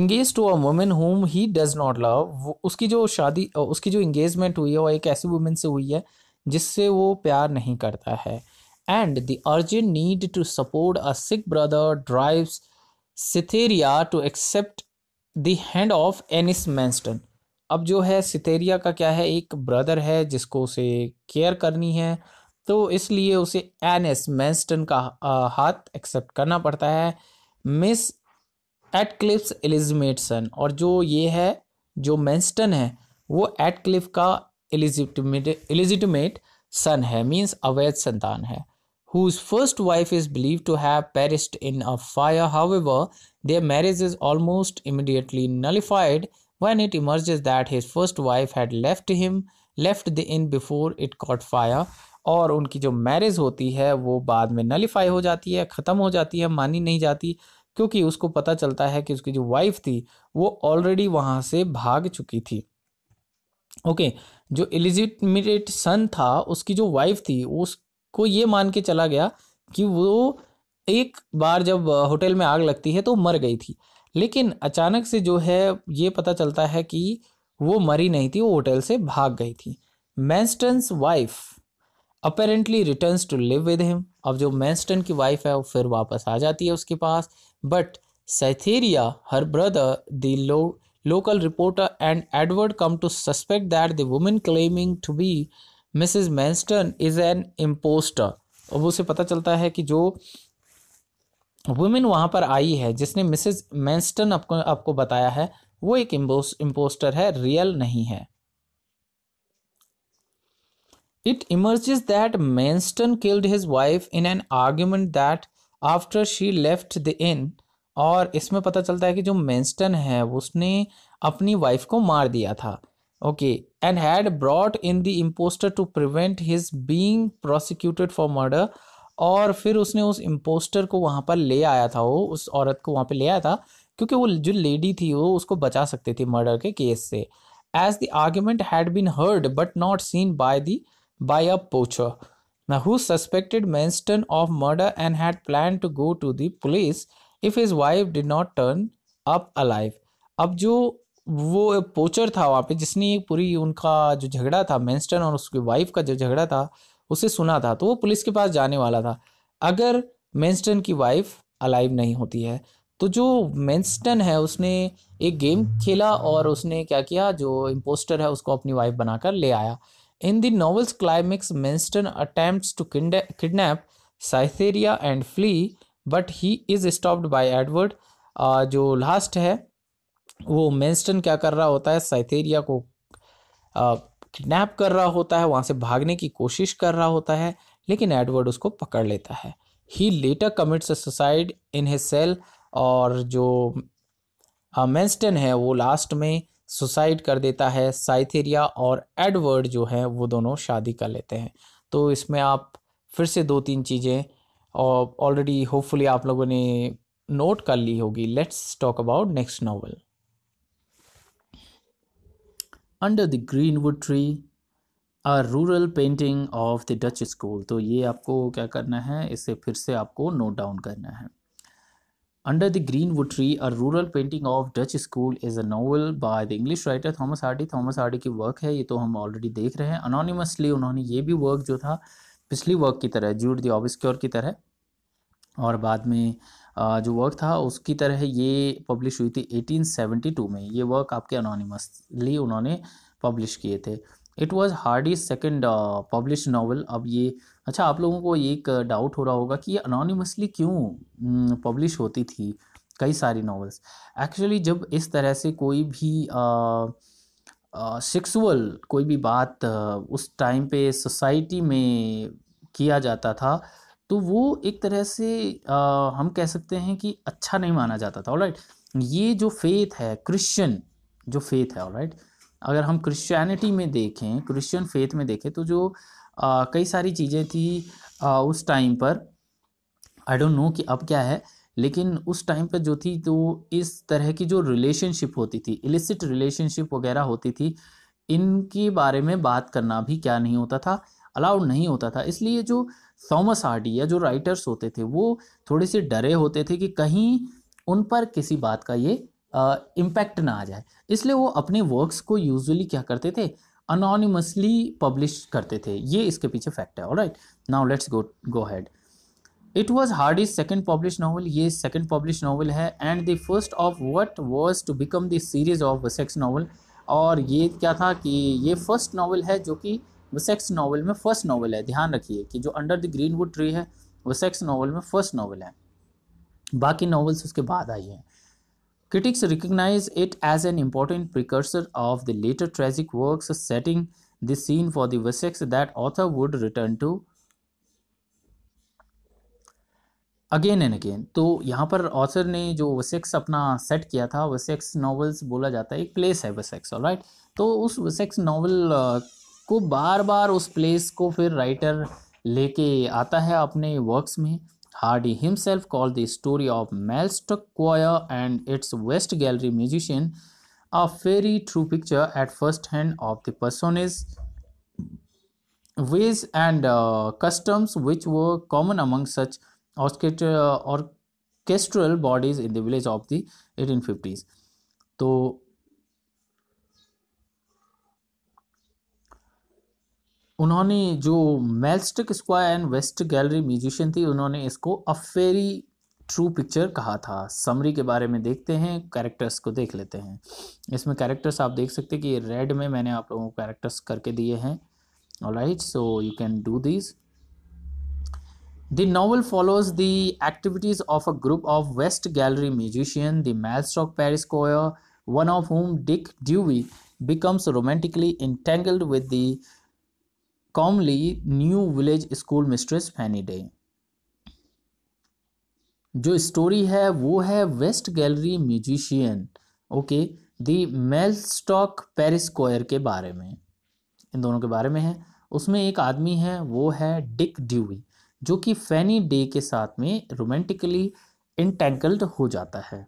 engage to a women whom he does not love उसकी जो शादी uh, उसकी जो इंगेजमेंट हुई है वो एक ऐसी वुमेन से हुई है जिससे वो प्यार नहीं करता है and the urgent need to support a sick brother drives Cytheria to accept the hand of एनिस मैंस्टन अब जो है सिथेरिया का क्या है एक ब्रदर है जिसको उसे केयर करनी है तो इसलिए उसे एनिस मैंस्टन का हाथ एक्सेप्ट करना पड़ता है मिस एटक्लिप्स एलिजमेटसन और जो ये है जो मैंस्टन है वो एटक्लिफ का एलिजिटमेट एलिजिटमेट सन है मीन्स अवैध संतान है whose first wife is believed to have perished in a fire. However, their marriage is almost immediately nullified when it emerges that his first wife had left him, left the inn before it caught fire. और उनकी जो marriage होती है वो बाद में nullify हो जाती है ख़त्म हो जाती है मानी नहीं जाती क्योंकि उसको पता चलता है कि उसकी जो वाइफ थी वो ऑलरेडी वहाँ से भाग चुकी थी ओके okay, जो एलिजिटमेट सन था उसकी जो वाइफ थी उस को ये मान के चला गया कि वो एक बार जब होटल में आग लगती है तो मर गई थी लेकिन अचानक से जो है ये पता चलता है कि वो मरी नहीं थी वो होटल से भाग गई थी Manston's wife apparently returns to live with him अब जो मैंस्टन की वाइफ है वो फिर वापस आ जाती है उसके पास but Cytherea her brother the lo local reporter and Edward come to suspect that the woman claiming to be Mrs Manston is an impostor अब उसे पता चलता है कि जो वुमेन वहाँ पर आई है जिसने मिसिज मैंस्टन आपको आपको बताया है वो एक इम्पोस्टर है रियल नहीं है it emerges that Manston killed his wife in an argument that after she left the inn और इसमें पता चलता है कि जो मैंस्टन है उसने अपनी वाइफ को मार दिया था okay and had brought in the impostor to prevent his being prosecuted for murder और फिर उसने उस इम्पोस्टर को वहाँ पर ले आया था वो उस औरत को वहाँ पर ले आया था क्योंकि वो जो लेडी थी वो उसको बचा सकते थे मर्डर के केस से as the argument had been heard but not seen by the by a poacher ना who suspected Manston of murder and had plan to go to the police if his wife did not turn up alive अब जो वो पोचर था वहाँ पे जिसने पूरी उनका जो झगड़ा था मेंस्टन और उसकी वाइफ का जो झगड़ा था उसे सुना था तो वो पुलिस के पास जाने वाला था अगर मेंस्टन की वाइफ अलाइव नहीं होती है तो जो मेंस्टन है उसने एक गेम खेला और उसने क्या किया जो इम्पोस्टर है उसको अपनी वाइफ बनाकर ले आया in the novel's climax Manston attempt to kidnap Cytherea and flee but he is stopped by Edward जो लास्ट है वो मेंस्टन क्या कर रहा होता है साइथेरिया को किडनैप कर रहा होता है वहाँ से भागने की कोशिश कर रहा होता है लेकिन एडवर्ड उसको पकड़ लेता है he later commits suicide in his cell और जो मेंस्टन है वो लास्ट में सुसाइड कर देता है साइथेरिया और एडवर्ड जो है वो दोनों शादी कर लेते हैं तो इसमें आप फिर से दो तीन चीज़ें ऑलरेडी होपफुली आप लोगों ने नोट कर ली होगी let's talk about next novel under the greenwood tree a rural painting of the Dutch school तो ये आपको क्या करना है इसे फिर से आपको नोट डाउन करना है under the greenwood tree a rural painting of Dutch school is a novel by the English writer Thomas Hardy. Thomas Hardy की वर्क है ये तो हम ऑलरेडी देख रहे हैं अनोनिमसली उन्होंने ये भी वर्क जो था पिछली वर्क की तरह जूड द ऑबिस्क्योर की तरह और बाद में जो वर्क था उसकी तरह ये पब्लिश हुई थी 1872 में ये वर्क आपके अनोनीमसली उन्होंने पब्लिश किए थे it was Hardy second publish novel अब ये अच्छा आप लोगों को एक डाउट हो रहा होगा कि ये अनोनीमसली क्यों पब्लिश होती थी कई सारी नावल्स एक्चुअली जब इस तरह से कोई भी सेक्सुअल uh, कोई भी बात uh, उस टाइम पे सोसाइटी में किया जाता था तो वो एक तरह से आ, हम कह सकते हैं कि अच्छा नहीं माना जाता था ऑलराइट ये जो फेथ है क्रिश्चियन जो फेथ है ऑलराइट अगर हम क्रिश्चियनिटी में देखें क्रिश्चियन फेथ में देखें तो जो आ, कई सारी चीज़ें थी आ, उस टाइम पर आई डोंट नो कि अब क्या है लेकिन उस टाइम पर जो थी तो इस तरह की जो रिलेशनशिप होती थी इलिसिट रिलेशनशिप वगैरह होती थी इनके बारे में बात करना भी क्या नहीं होता था अलाउड नहीं होता था इसलिए जो थॉमस हार्डी या जो राइटर्स होते थे वो थोड़े से डरे होते थे कि कहीं उन पर किसी बात का ये इम्पैक्ट ना आ जाए इसलिए वो अपने वर्क्स को यूजुअली क्या करते थे अनोनिमसली पब्लिश करते थे ये इसके पीछे फैक्ट है right now let's go go ahead it was Hardy's second publish novel ये सेकेंड पब्लिश नावल है and the first of what was to become the series of Wessex novel और ये क्या था कि ये फर्स्ट नावल है जो कि वो सेक्स नावल में फर्स्ट नावल है ध्यान रखिए कि जो under the greenwood tree है वो सेक्स नावल में फर्स्ट नावल है बाकी नावल्स उसके बाद आई हैं critics recognise it as an important precursor of the later tragic work setting the scene for Wessex that author would return to again and again तो यहाँ पर ऑथर ने जो वसेक्स अपना सेट किया था वसेक्स नॉवल्स बोला जाता है एक प्लेस है वसेक्स ऑल राइट तो उस वसेक्स नॉवल को बार बार उस प्लेस को फिर राइटर लेके आता है अपने वर्क्स में Hardy himself call the story of Mellstock quire and its west gallery musician a fairly true picture at first hand of the ways and customs which were common among such orchestral bodies in the village of the eighteen fifties तो उन्होंने जो Mellstock quire and west gallery musician थी उन्होंने इसको अफेरी true picture कहा था summary के बारे में देखते हैं कैरेक्टर्स को देख लेते हैं इसमें कैरेक्टर्स आप देख सकते हैं कि रेड में मैंने आप लोगों को कैरेक्टर्स करके दिए हैं all right so you can do this the novel follows the activities of a group of west gallery musician the of parish choir one of whom Dick Dewy becomes romantically entangled with the comely new village school mistress Fanny Day जो story है वो है west gallery musician okay the stock parish choir के बारे में इन दोनों के बारे में है उसमें एक आदमी है वो है डिक ड्यूवी जो कि फैनी डे के साथ में रोमांटिकली इंटेंकल्ड हो जाता है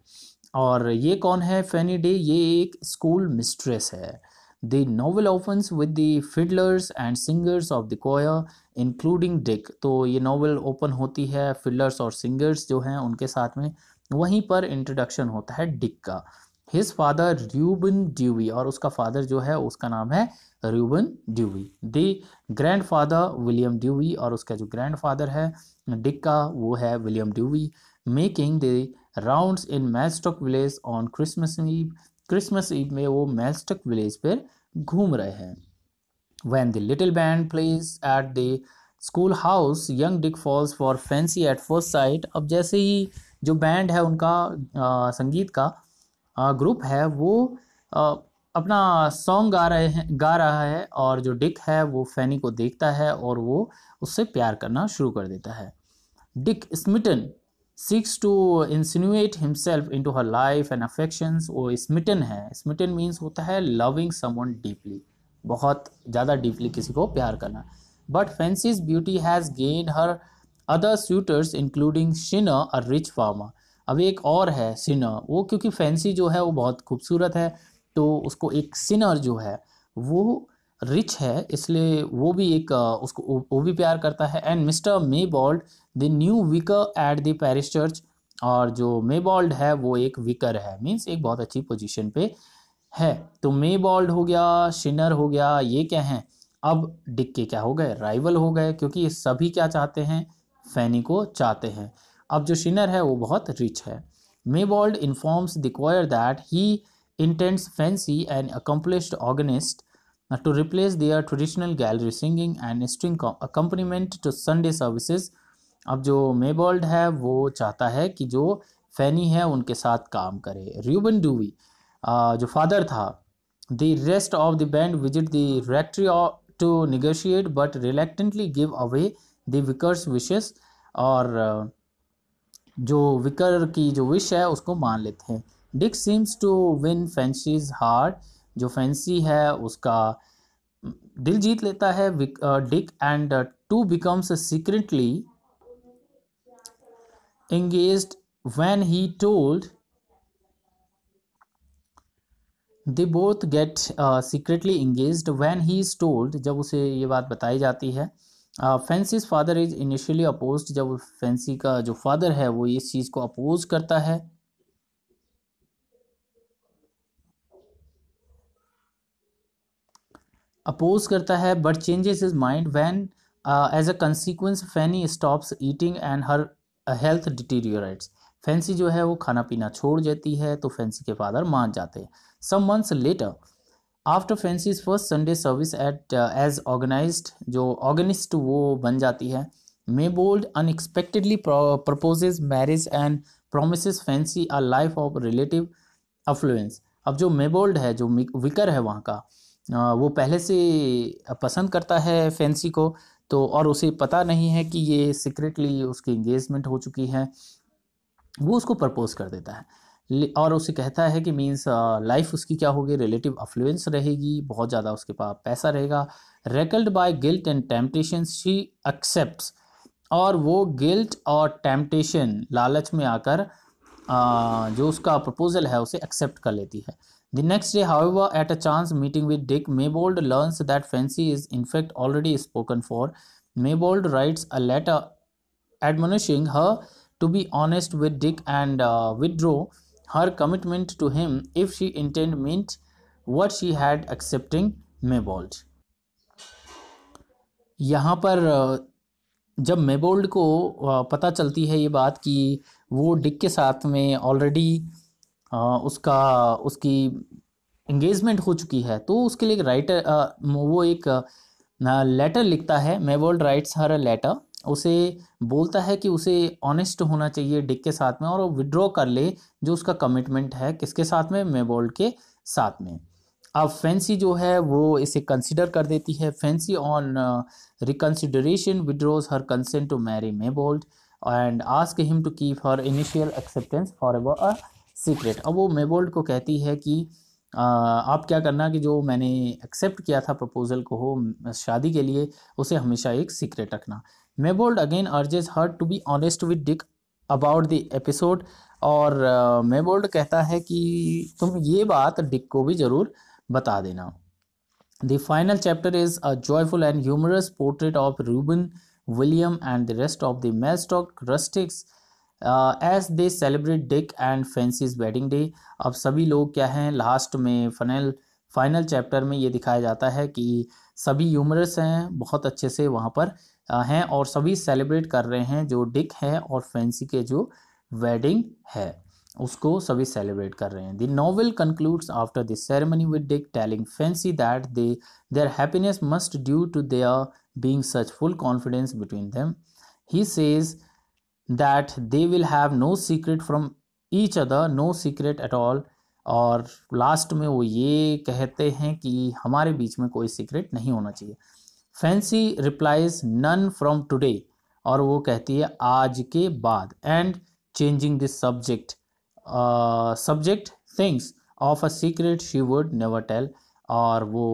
और ये कौन है फैनी डे ये एक स्कूल मिस्ट्रेस है The novel opens with the fiddlers and singers of the choir including Dick. तो ये novel open होती है fiddlers और singers जो हैं उनके साथ में वहीं पर introduction होता है Dick का हिज फादर र्यूबन ड्यूवी और उसका फादर जो है उसका नाम है Reuben Dewy the grandfather William Dewy और उसका जो ग्रैंड फादर है डिक का वो है William Dewy making the rounds in Mellstock village on Christmas Eve Christmas Eve में वो मेल्स्टक विलेज पर घूम रहे हैं when the little band plays at the school house young Dick falls for Fancy at first sight अब जैसे ही जो band है उनका आ, संगीत का आ, ग्रुप है वो आ, अपना सॉन्ग गा रहे हैं गा रहा है और जो डिक है वो फैनी को देखता है और वो उससे प्यार करना शुरू कर देता है Dick smitten seeks to insinuate himself into her life and affection वो स्मिटन है स्मिटन मीन्स होता है लविंग समवन डीपली बहुत ज़्यादा डीपली किसी को प्यार करना but Fancy's beauty has gain her other suitors including Shiner a rich farmer अब एक और है सिनर वो क्योंकि फैंसी जो है वो बहुत खूबसूरत है तो उसको एक सिनर जो है वो रिच है इसलिए वो भी एक उसको वो भी प्यार करता है and Mr Maybold the new vicar at the parish church और जो मेबॉल्ड है वो एक विकर है मीन्स एक बहुत अच्छी पोजिशन पे है तो मेबॉल्ड हो गया शिनर हो गया ये क्या है अब डिक के क्या हो गए राइवल हो गए क्योंकि ये सभी क्या चाहते हैं फैनी को चाहते हैं अब जो शिनर है वो बहुत रिच है Maybold informs the that he intends Fancy and accomplished organist to replace their traditional gallery singing and string accompaniment to Sunday services अब जो मेबोल्ड है वो चाहता है कि जो फैनी है उनके साथ काम करे र्यूबन डूवी जो फादर था the rest of the band visit the rectory to negotiate but reluctantly give away the vicar's wishes और जो विकर की जो विश है उसको मान लेते हैं Dick seems to win Fancy's heart जो फैंसी है उसका दिल जीत लेता है Dick and to becomes secretly engaged when he told they both get secretly engaged when he is told जब उसे ये बात बताई जाती है Fancy father is initially oppose जब फैंसी का जो फादर है वो इस चीज़ को अपोज करता है अपोज करता है but changes his mind when as a consequence Fanny stops eating and her health deteriorates Fancy जो है वो खाना पीना छोड़ जाती है तो फैंसी के फादर मान जाते हैं some months later after Fancy's first Sunday service at as organist जो ऑर्गेनिस्ट वो बन जाती है Maybold unexpectedly proposes marriage and promise Fancy a life of relative affluence अब जो मेबोल्ड है जो विकर है वहाँ का वो पहले से पसंद करता है फैंसी को तो और उसे पता नहीं है कि ये सीक्रेटली उसकी इंगेजमेंट हो चुकी है वो उसको प्रपोज कर देता है और उसे कहता है कि मीन्स लाइफ uh, उसकी क्या होगी रिलेटिव अफ्लुएंस रहेगी बहुत ज़्यादा उसके पास पैसा रहेगा racked by guilt and temptation she accept और वो गिल्ट और टेम्पटेशन लालच में आकर uh, जो उसका प्रपोज़ल है उसे एक्सेप्ट कर लेती है The next day, however, at a chance meeting with Dick, Maybold learns that Fancy is in fact already spoken for. Maybold writes a letter admonishing her to be honest with Dick and uh, withdraw her commitment to him if she intend meant what she had accepting Maybold. यहाँ पर जब मेबोल्ड को पता चलती है ये बात कि वो डिक के साथ में ऑलरेडी उसका उसकी इंगेजमेंट हो चुकी है तो उसके लिए एक राइटर वो एक लेटर लिखता है Maybold writes her a letter उसे बोलता है कि उसे ऑनेस्ट होना चाहिए डिक के साथ में और विड्रॉ कर ले जो उसका कमिटमेंट है किसके साथ में मेबोल्ड के साथ में अब फैंसी जो है वो इसे कंसिडर कर देती है Fancy on reconsideration withdraws her consent to marry Maybold and ask him to keep her initial acceptance forever a secret अब वो मेबोल्ड को कहती है कि आप क्या करना कि जो मैंने एक्सेप्ट किया था प्रपोज़ल को हो शादी के लिए उसे हमेशा एक सीक्रेट रखना Maybold again urges her to be honest with Dick about the episode और मेबोल्ड कहता है कि तुम ये बात डिक को भी ज़रूर बता देना the final chapter is a joyful and humorous portrait of Reuben William and the rest of the Mellstock rustics as they celebrate Dick and Fancy's wedding day अब सभी लोग क्या हैं लास्ट में फनल फाइनल चैप्टर में ये दिखाया जाता है कि सभी यूमरस हैं बहुत अच्छे से वहाँ पर uh, हैं और सभी सेलिब्रेट कर रहे हैं जो डिक है और फैंसी के जो वेडिंग है उसको सभी सेलिब्रेट कर रहे हैं the novel concludes after this ceremony with Dick telling Fancy that they their happiness must due to their being such full confidence between them he says that they will have no secret from each other no secret at all और last में वो ये कहते हैं कि हमारे बीच में कोई सीक्रेट नहीं होना चाहिए Fancy replies none from today और वो कहती है आज के बाद and changing this subject subject thinks of a secret she would never tell और वो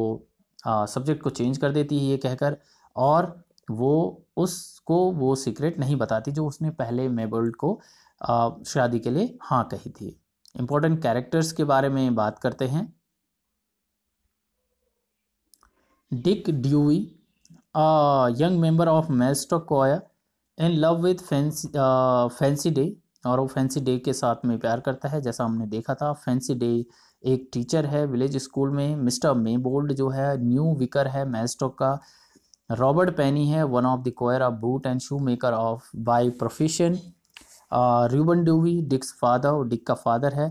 सब्जेक्ट uh, को चेंज कर देती है ये कहकर और वो उसको वो सीक्रेट नहीं बताती जो उसने पहले मेबल्ड को शादी के लिए हाँ कही थी इम्पोर्टेंट कैरेक्टर्स के बारे में बात करते हैं Dick Dewy young member of Mellstock कोया in love with Fancy Fancy Day और वो फैंसी डे के साथ में प्यार करता है जैसा हमने देखा था फैंसी डे एक टीचर है विलेज स्कूल में मिस्टर मेबोल्ड जो है न्यू विकर है मेल्स्टॉक का रॉबर्ट पैनी है of the choir of boot and shoemaker of by profession Reuben Dewy Dick's father Dick का फादर है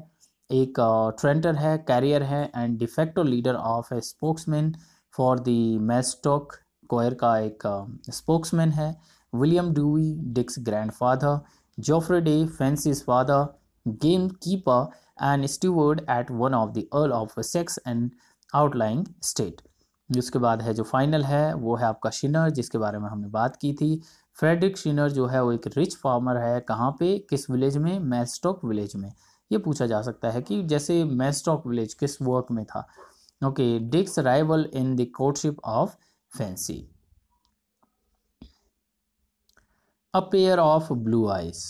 एक ट्रेंटर uh, है कैरियर है and de facto leader of a spokesman for the Mellstock choir का एक spokesman uh, है William Dewy Dick's grandfather Geoffrey Day Fancy's father gamekeeper and steward at one of the Earl of sex and outlying estate जिसके बाद है जो final है वो है आपका शिनर जिसके बारे में हमने बात की थी फ्रेडरिक शिनर जो है वो एक रिच फार्मर है कहाँ पे किस विलेज में मैस्टॉक विलेज में ये पूछा जा सकता है कि जैसे मैस्टॉक विलेज किस वर्क में था okay Dick's rival in the courtship of Fancy a pair of blue eyes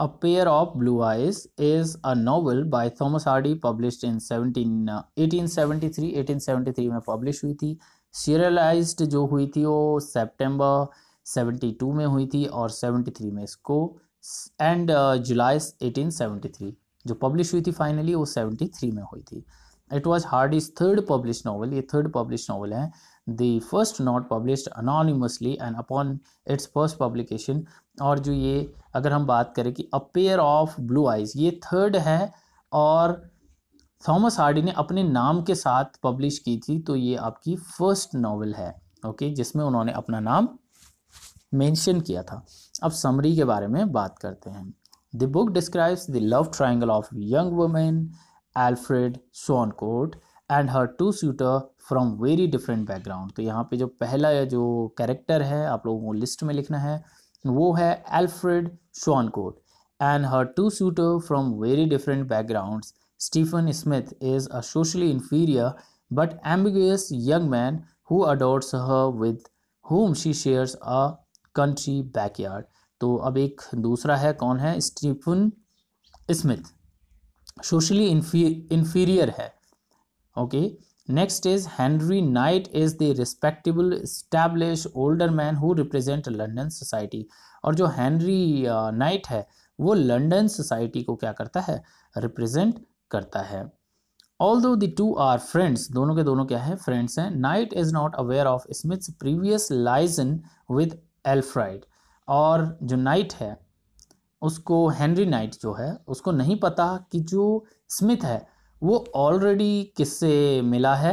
A Pair of Blue Eyes is a novel by Thomas Hardy published in 17, 1873 1873 में पब्लिश हुई थी सीरियलाइज्ड जो हुई थी वो सितंबर 72 में हुई थी और 73 में इसको एंड जुलाई एटीन थ्री जो पब्लिश हुई थी फाइनली वो 73 थ्री में हुई थी it was Hardy's third publish novel ये थर्ड पब्लिश नावल है the first not publish anonymously and upon its first publication और जो ये अगर हम बात करें कि a pair of blue eyes ये थर्ड है और थॉमस हार्डी ने अपने नाम के साथ पब्लिश की थी तो ये आपकी फर्स्ट नावल है ओके जिसमें उन्होंने अपना नाम मेंशन किया था अब समरी के बारे में बात करते हैं the book describes the love triangle of young woman Elfride Swancourt and her two suitor from very different background तो यहाँ पे जो पहला जो कैरेक्टर है आप लोगों को लिस्ट में लिखना है वो है Elfride Swancourt and her two suitor from very different backgrounds Stephen Smith is a socially inferior but young man who adores adores her with whom she shares a country backyard तो अब एक दूसरा है कौन है स्टीफन स्मिथ सोशली इन्फीरियर है okay next is Henry Knight is the respectable establish older man who represent London society और जो हेनरी नाइट uh, है वो लंडन सोसाइटी को क्या करता है रिप्रेजेंट करता है ऑल दो दू आर फ्रेंड्स दोनों के दोनों क्या है फ्रेंड्स हैं Knight is not aware of Smith's previous liaison with Elfride और जो नाइट है उसको हेनरी नाइट जो है उसको नहीं पता कि जो स्मिथ है वो ऑलरेडी किससे मिला है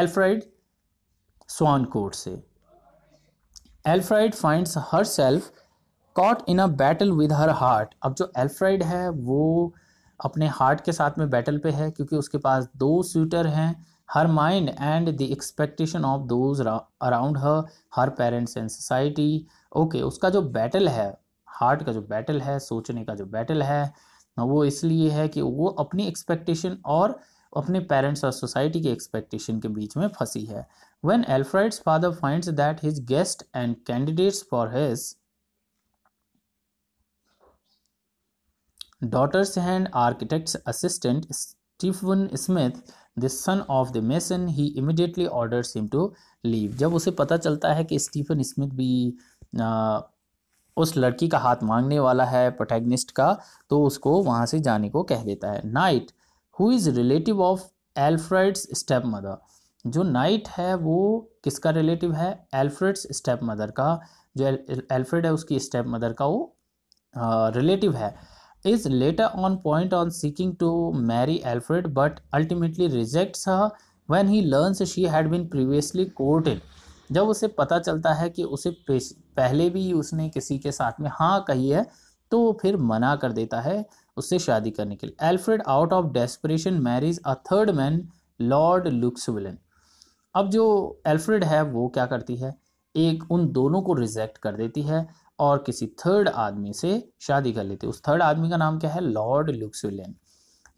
एल्फ्राइड स्वान कोट से Elfride finds herself caught in a battle with her heart अब जो एल्फ्राइड है वो अपने हार्ट के साथ में बैटल पे है क्योंकि उसके पास दो स्वीटर हैं her mind and the expectation of those around her her parents and society okay उसका जो बैटल है हार्ट का जो बैटल है सोचने का जो बैटल है वो इसलिए है कि वो अपनी एक्सपेक्टेशन और अपने पेरेंट्स और सोसाइटी के एक्सपेक्टेशन के बीच में फंसी है when Elfride's father finds that his guest and candidates for his daughters and architect's assistant Stephen Smith the son of the mason he immediately orders him to leave जब उसे पता चलता है कि स्टीफन स्मिथ भी उस लड़की का हाथ मांगने वाला है प्रोटैगनिस्ट का तो उसको वहाँ से जाने को कह देता है Knight who is relative of Elfride's stepmother जो नाइट है वो किसका रिलेटिव है एल्फ्रेड्स स्टेप मदर का जो एल्फ्रेड है उसकी स्टेप मदर का वो रिलेटिव uh, है is later on point on seeking to marry Elfride but ultimately rejects her when he learns she had been previously courted जब उसे पता चलता है कि उसे पहले भी उसने किसी के साथ में हाँ कही है तो वो फिर मना कर देता है उससे शादी करने के लिए Elfride out of desperation marriage a third man Lord Luxellian अब जो एल्फ्रेड है वो क्या करती है एक उन दोनों को रिजेक्ट कर देती है और किसी थर्ड आदमी से शादी कर लेती है उस थर्ड आदमी का नाम क्या है Lord Luxellian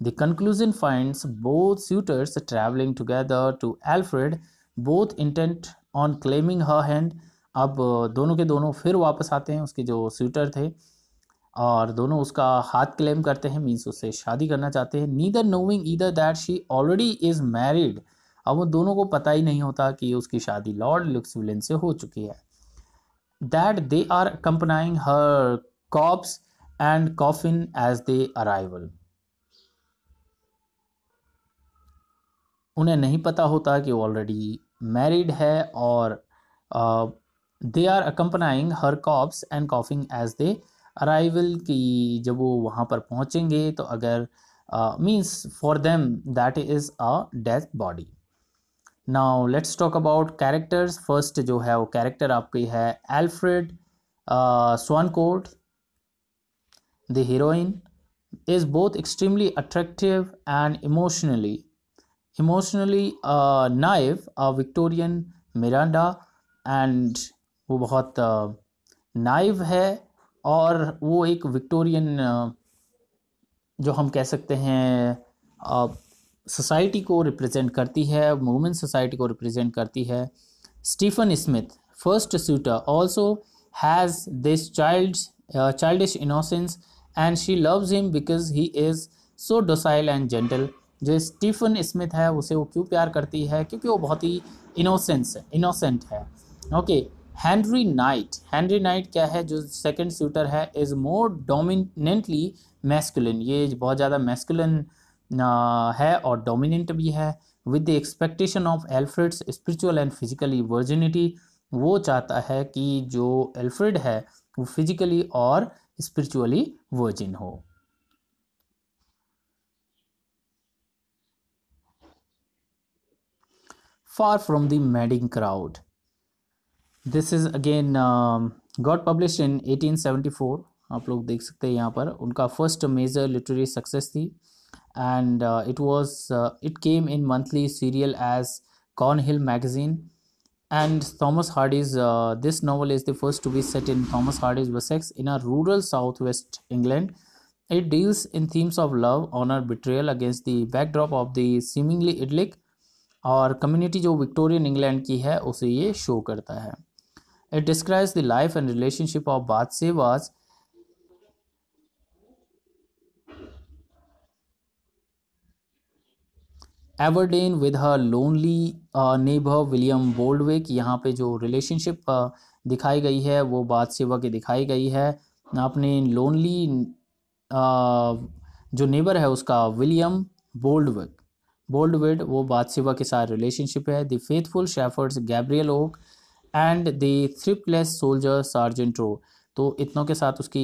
the conclusion finds both suitors traveling together to Elfride both intent on claiming her hand अब दोनों के दोनों फिर वापस आते हैं उसके जो स्वीटर थे और दोनों उसका हाथ क्लेम करते हैं मीन्स उससे शादी करना चाहते हैं neither knowing either that she already is married अब वो दोनों को पता ही नहीं होता कि उसकी शादी लॉर्ड लुक्सविलिन से हो चुकी है that they are accompanying her corpse and coffin as they arrival उन्हें नहीं पता होता कि ऑलरेडी मैरिड है और they are accompanying her corpse and coffin as they arrival की जब वो वहाँ पर पहुँचेंगे तो अगर means for them that is a death body now let's talk about characters first जो है वो कैरेक्टर आपकी है Elfride Swancourt the heroine is both extremely attractive and emotionally emotionally uh, naive a victorian miranda and वो बहुत naive है और वो एक विक्टोरियन जो हम कह सकते हैं सोसाइटी को रिप्रेजेंट करती है वुमेन सोसाइटी को रिप्रेजेंट करती है Stephen Smith first suitor also has this child childish innocence and she loves him because he is so docile and gentle जो स्टीफन स्मिथ है उसे वो क्यों प्यार करती है क्योंकि वो बहुत ही इनोसेंस इनोसेंट है okay okay, Henry Knight Henry Knight क्या है जो सेकंड शूटर है इज़ मोर डोमिनेंटली मैस्कुलिन ये बहुत ज़्यादा मैस्कुलिन है और डोमिनेंट भी है with the expectation of Elfride's spiritual and physically virginity वो चाहता है कि जो एल्फ्रेड है वो फिजिकली और स्पिरिचुअली वर्जिन हो far from the madding crowd this is again god publish in eighteen seventy four आप लोग देख सकते हैं यहाँ पर उनका फर्स्ट मेजर लिटरेरी सक्सेस थी and it was it came in monthly serial as Cornhill magazine and Thomas Hardy's this novel is the first to be set in Thomas Hardy's Wessex in a rural south west England it deals in themes of love honour betrayal against the backdrop of the seemingly idyllic और community जो Victorian England की है उसे ये show करता है It describes the life and relationship of Bathsheba's Everdene with her lonely neighbour William Boldwood यहाँ पे जो रिलेशनशिप uh, दिखाई गई है वो बात की दिखाई गई है अपने लोनली uh, जो नेबर है उसका विलियम बोल्डविक बोल्डविड वो बात के साथ रिलेशनशिप है the faithful shepherd's Gabriel Oak and the thriftless soldier sergeant Troy तो इतनों के साथ उसकी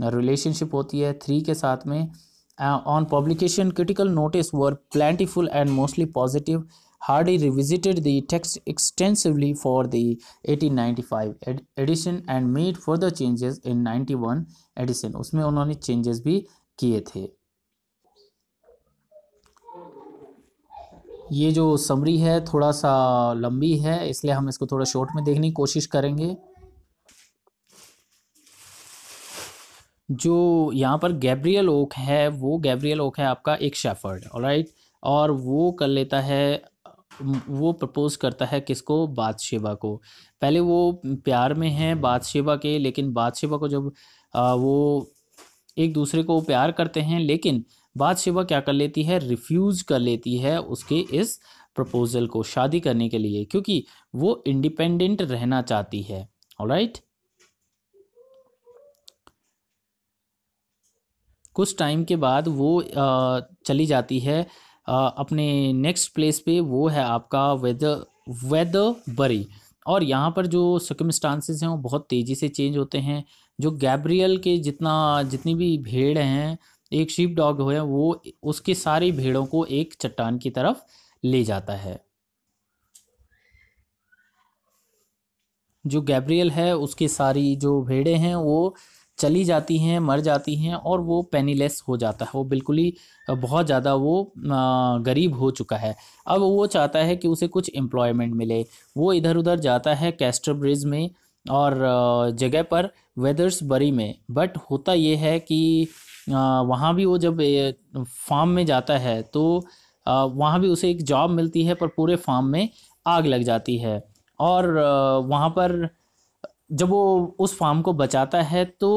रिलेशनशिप होती है थ्री के साथ में on publication critical notice were plentiful and mostly positive Hardy revisited extensively for the eighteen ninety 1895 edition and made further changes in ninety 91 edition उसमें उन्होंने चेंजेस भी किए थे ये जो समरी है थोड़ा सा लंबी है इसलिए हम इसको थोड़ा शॉर्ट में देखने की कोशिश करेंगे जो यहाँ पर गैब्रियल ओक है वो गैब्रियल ओक है आपका एक शेफर्ड राइट और वो कर लेता है वो प्रपोज करता है किसको बादशेबा को पहले वो प्यार में है बादशेबा के लेकिन बादशेबा को जब आ, वो एक दूसरे को प्यार करते हैं लेकिन बादशिवा क्या कर लेती है रिफ्यूज़ कर लेती है उसके इस प्रपोज़ल को शादी करने के लिए क्योंकि वो इंडिपेंडेंट रहना चाहती है राइट कुछ टाइम के बाद वो चली जाती है अपने नेक्स्ट प्लेस पे वो है आपका वेद वेद बरी और यहाँ पर जो सकमस्टांसेस हैं वो बहुत तेज़ी से चेंज होते हैं जो गैब्रियल के जितना जितनी भी भीड़ हैं एक शिप डॉग हो वो उसके सारी भेड़ों को एक चट्टान की तरफ ले जाता है जो गैब्रियल है उसके सारी जो भेड़े हैं वो चली जाती हैं मर जाती हैं और वो पेनीलेस हो जाता है वो बिल्कुल ही बहुत ज़्यादा वो गरीब हो चुका है अब वो चाहता है कि उसे कुछ एम्प्लॉयमेंट मिले वो इधर उधर जाता है कैस्टर ब्रिज में और जगह पर वेदर्स बरी में बट होता ये है कि वहाँ भी वो जब फार्म में जाता है तो वहाँ भी उसे एक जॉब मिलती है पर पूरे फार्म में आग लग जाती है और वहाँ पर जब वो उस फार्म को बचाता है तो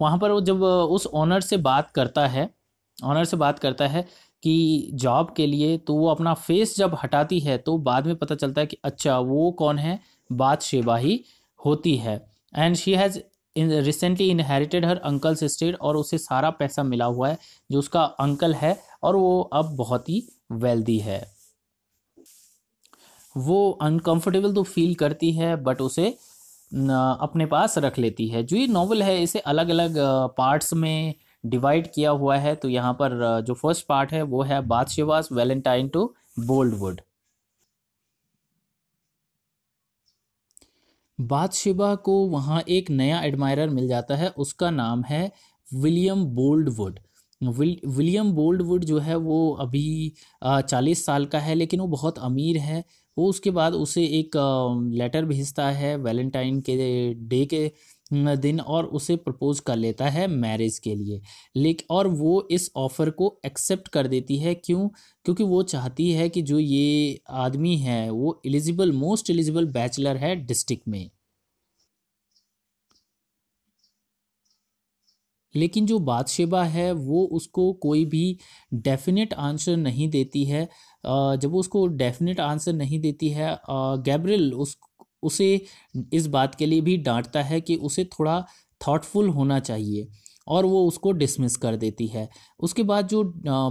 वहाँ पर वो जब उस ऑनर से बात करता है ऑनर से बात करता है कि जॉब के लिए तो वो अपना फेस जब हटाती है तो बाद में पता चलता है कि अच्छा वो कौन है बात शेबा ही होती है and she has recently inherited her uncle's estate और उसे सारा पैसा मिला हुआ है जो उसका अंकल है और वो अब बहुत ही वेल्दी है वो अनकंफर्टेबल तो फील करती है बट उसे अपने पास रख लेती है जो ये नॉवल है इसे अलग अलग पार्ट्स में डिवाइड किया हुआ है तो यहाँ पर जो फर्स्ट पार्ट है वो है बादशेवास वैलेंटाइन टू बोल्डवुड बादशिबा को वहाँ एक नया एडमायरर मिल जाता है उसका नाम है विलियम बोल्डवुड विलियम बोल्डवुड जो है वो अभी चालीस साल का है लेकिन वो बहुत अमीर है वो उसके बाद उसे एक लेटर भेजता है वैलेंटाइन के डे के दिन और उसे प्रपोज कर लेता है मैरिज के लिए लेकिन और वो इस ऑफ़र को एक्सेप्ट कर देती है क्यों क्योंकि वो चाहती है कि जो ये आदमी है वो एलिजिबल मोस्ट एलिजिबल बैचलर है डिस्ट्रिक्ट में लेकिन जो बादशेबा है वो उसको कोई भी डेफिनेट आंसर नहीं देती है जब उसको डेफिनेट आंसर नहीं देती है गैब्रिल उस उसे इस बात के लिए भी डांटता है कि उसे थोड़ा थाटफुल होना चाहिए और वो उसको डिसमिस कर देती है उसके बाद जो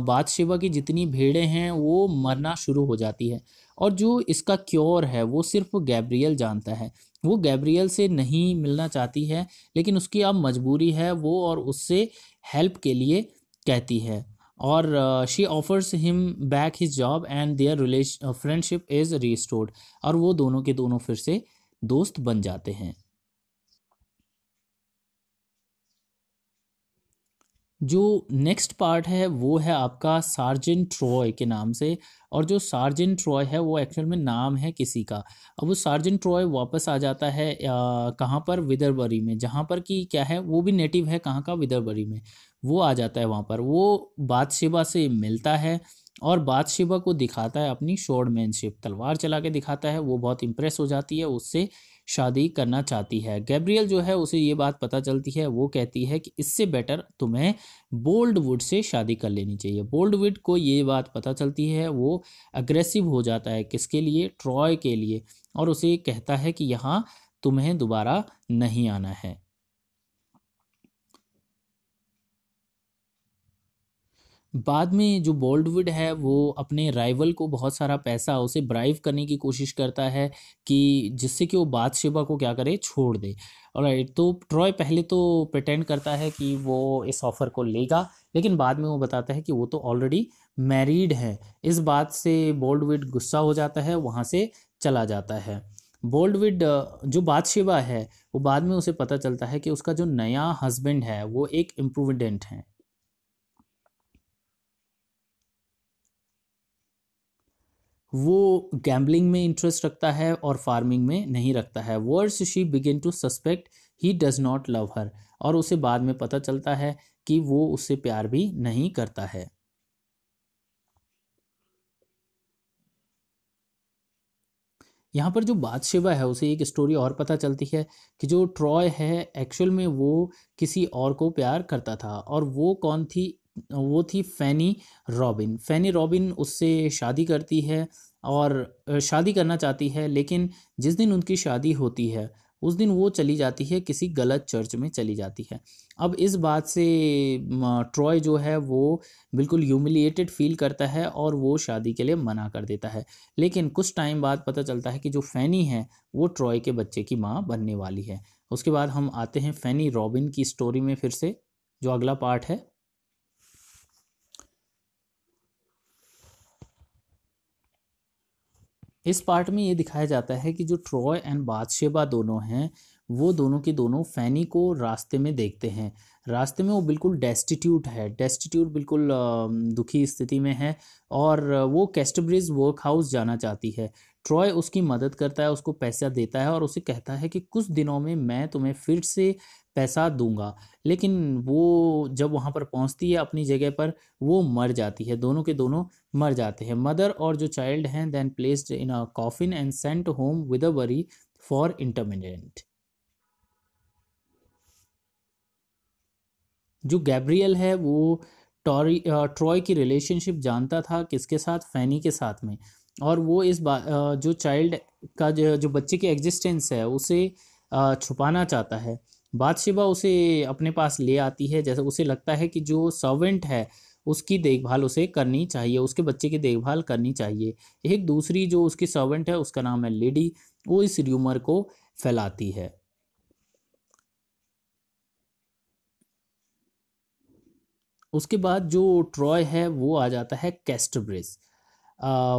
बादशिवा की जितनी भीड़ें हैं वो मरना शुरू हो जाती है और जो इसका क्योर है वो सिर्फ गैब्रियल जानता है वो गैब्रियल से नहीं मिलना चाहती है लेकिन उसकी अब मजबूरी है वो और उससे हेल्प के लिए कहती है और she offers him back his job and their relation friendship is restored और वो दोनों के दोनों फिर से दोस्त बन जाते हैं जो नेक्स्ट पार्ट है वो है आपका सार्जेंट ट्रॉय के नाम से और जो सार्जेंट ट्रॉय है वो एक्चुअल में नाम है किसी का अब वो सार्जेंट ट्रॉय वापस आ जाता है कहाँ पर विदरबरी में जहाँ पर कि क्या है वो भी नेटिव है कहाँ का विदरबरी में वो आ जाता है वहाँ पर वो बादशिबा से मिलता है और बादशिबा को दिखाता है अपनी शोर्डमैनशिप तलवार चला के दिखाता है वो बहुत इंप्रेस हो जाती है उससे शादी करना चाहती है गैब्रियल जो है उसे ये बात पता चलती है वो कहती है कि इससे बेटर तुम्हें बोल्डवुड से शादी कर लेनी चाहिए बोल्डवुड को ये बात पता चलती है वो अग्रेसिव हो जाता है किसके लिए ट्रॉय के लिए और उसे कहता है कि यहाँ तुम्हें दोबारा नहीं आना है बाद में जो बॉल्डवुड है वो अपने राइवल को बहुत सारा पैसा उसे ब्राइव करने की कोशिश करता है कि जिससे कि वो बादशिबा को क्या करे छोड़ दे और तो ट्रॉय पहले तो प्रटेंड करता है कि वो इस ऑफ़र को लेगा लेकिन बाद में वो बताता है कि वो तो ऑलरेडी मैरिड है इस बात से बॉल्डविड गुस्सा हो जाता है वहाँ से चला जाता है बोल्डविड जो बादशिबा है वो बाद में उसे पता चलता है कि उसका जो नया हस्बैंड है वो एक इम्प्रूवडेंट है वो गैम्बलिंग में इंटरेस्ट रखता है और फार्मिंग में नहीं रखता है words she begin to suspect he does not love her और उसे बाद में पता चलता है कि वो उससे प्यार भी नहीं करता है यहाँ पर जो बादशिवा है उसे एक स्टोरी और पता चलती है कि जो ट्रॉय है एक्चुअल में वो किसी और को प्यार करता था और वो कौन थी वो थी फैनी रॉबिन फैनी रॉबिन उससे शादी करती है और शादी करना चाहती है लेकिन जिस दिन उनकी शादी होती है उस दिन वो चली जाती है किसी गलत चर्च में चली जाती है अब इस बात से ट्रॉय जो है वो बिल्कुल ह्यूमिलिएटेड फील करता है और वो शादी के लिए मना कर देता है लेकिन कुछ टाइम बाद पता चलता है कि जो फैनी है वो ट्रॉय के बच्चे की माँ बनने वाली है उसके बाद हम आते हैं फैनी रॉबिन की स्टोरी में फिर से जो अगला पार्ट है इस पार्ट में ये दिखाया जाता है कि जो ट्रॉय एंड बादशेबा दोनों हैं वो दोनों के दोनों फैनी को रास्ते में देखते हैं रास्ते में वो बिल्कुल डेस्टिट्यूट है डेस्टिट्यूट बिल्कुल दुखी स्थिति में है और वो कैस्टब्रिज वर्क हाउस जाना चाहती है ट्रॉय उसकी मदद करता है उसको पैसा देता है और उसे कहता है कि कुछ दिनों में मैं तुम्हें फिर से पैसा दूंगा लेकिन वो जब वहाँ पर पहुँचती है अपनी जगह पर वो मर जाती है दोनों के दोनों मर जाते हैं मदर और जो चाइल्ड हैं then placed in a coffin and sent home with a worry for interment जो गैब्रियल है वो टॉरी ट्रॉय की रिलेशनशिप जानता था किसके साथ फैनी के साथ में और वो इस बा जो चाइल्ड का जो, जो बच्चे की एग्जिस्टेंस है उसे छुपाना चाहता है बादशिबा उसे अपने पास ले आती है जैसे उसे लगता है कि जो सर्वेंट है उसकी देखभाल उसे करनी चाहिए उसके बच्चे की देखभाल करनी चाहिए एक दूसरी जो उसकी सर्वेंट है उसका नाम है लेडी वो इस र्यूमर को फैलाती है उसके बाद जो ट्रॉय है वो आ जाता है Casterbridge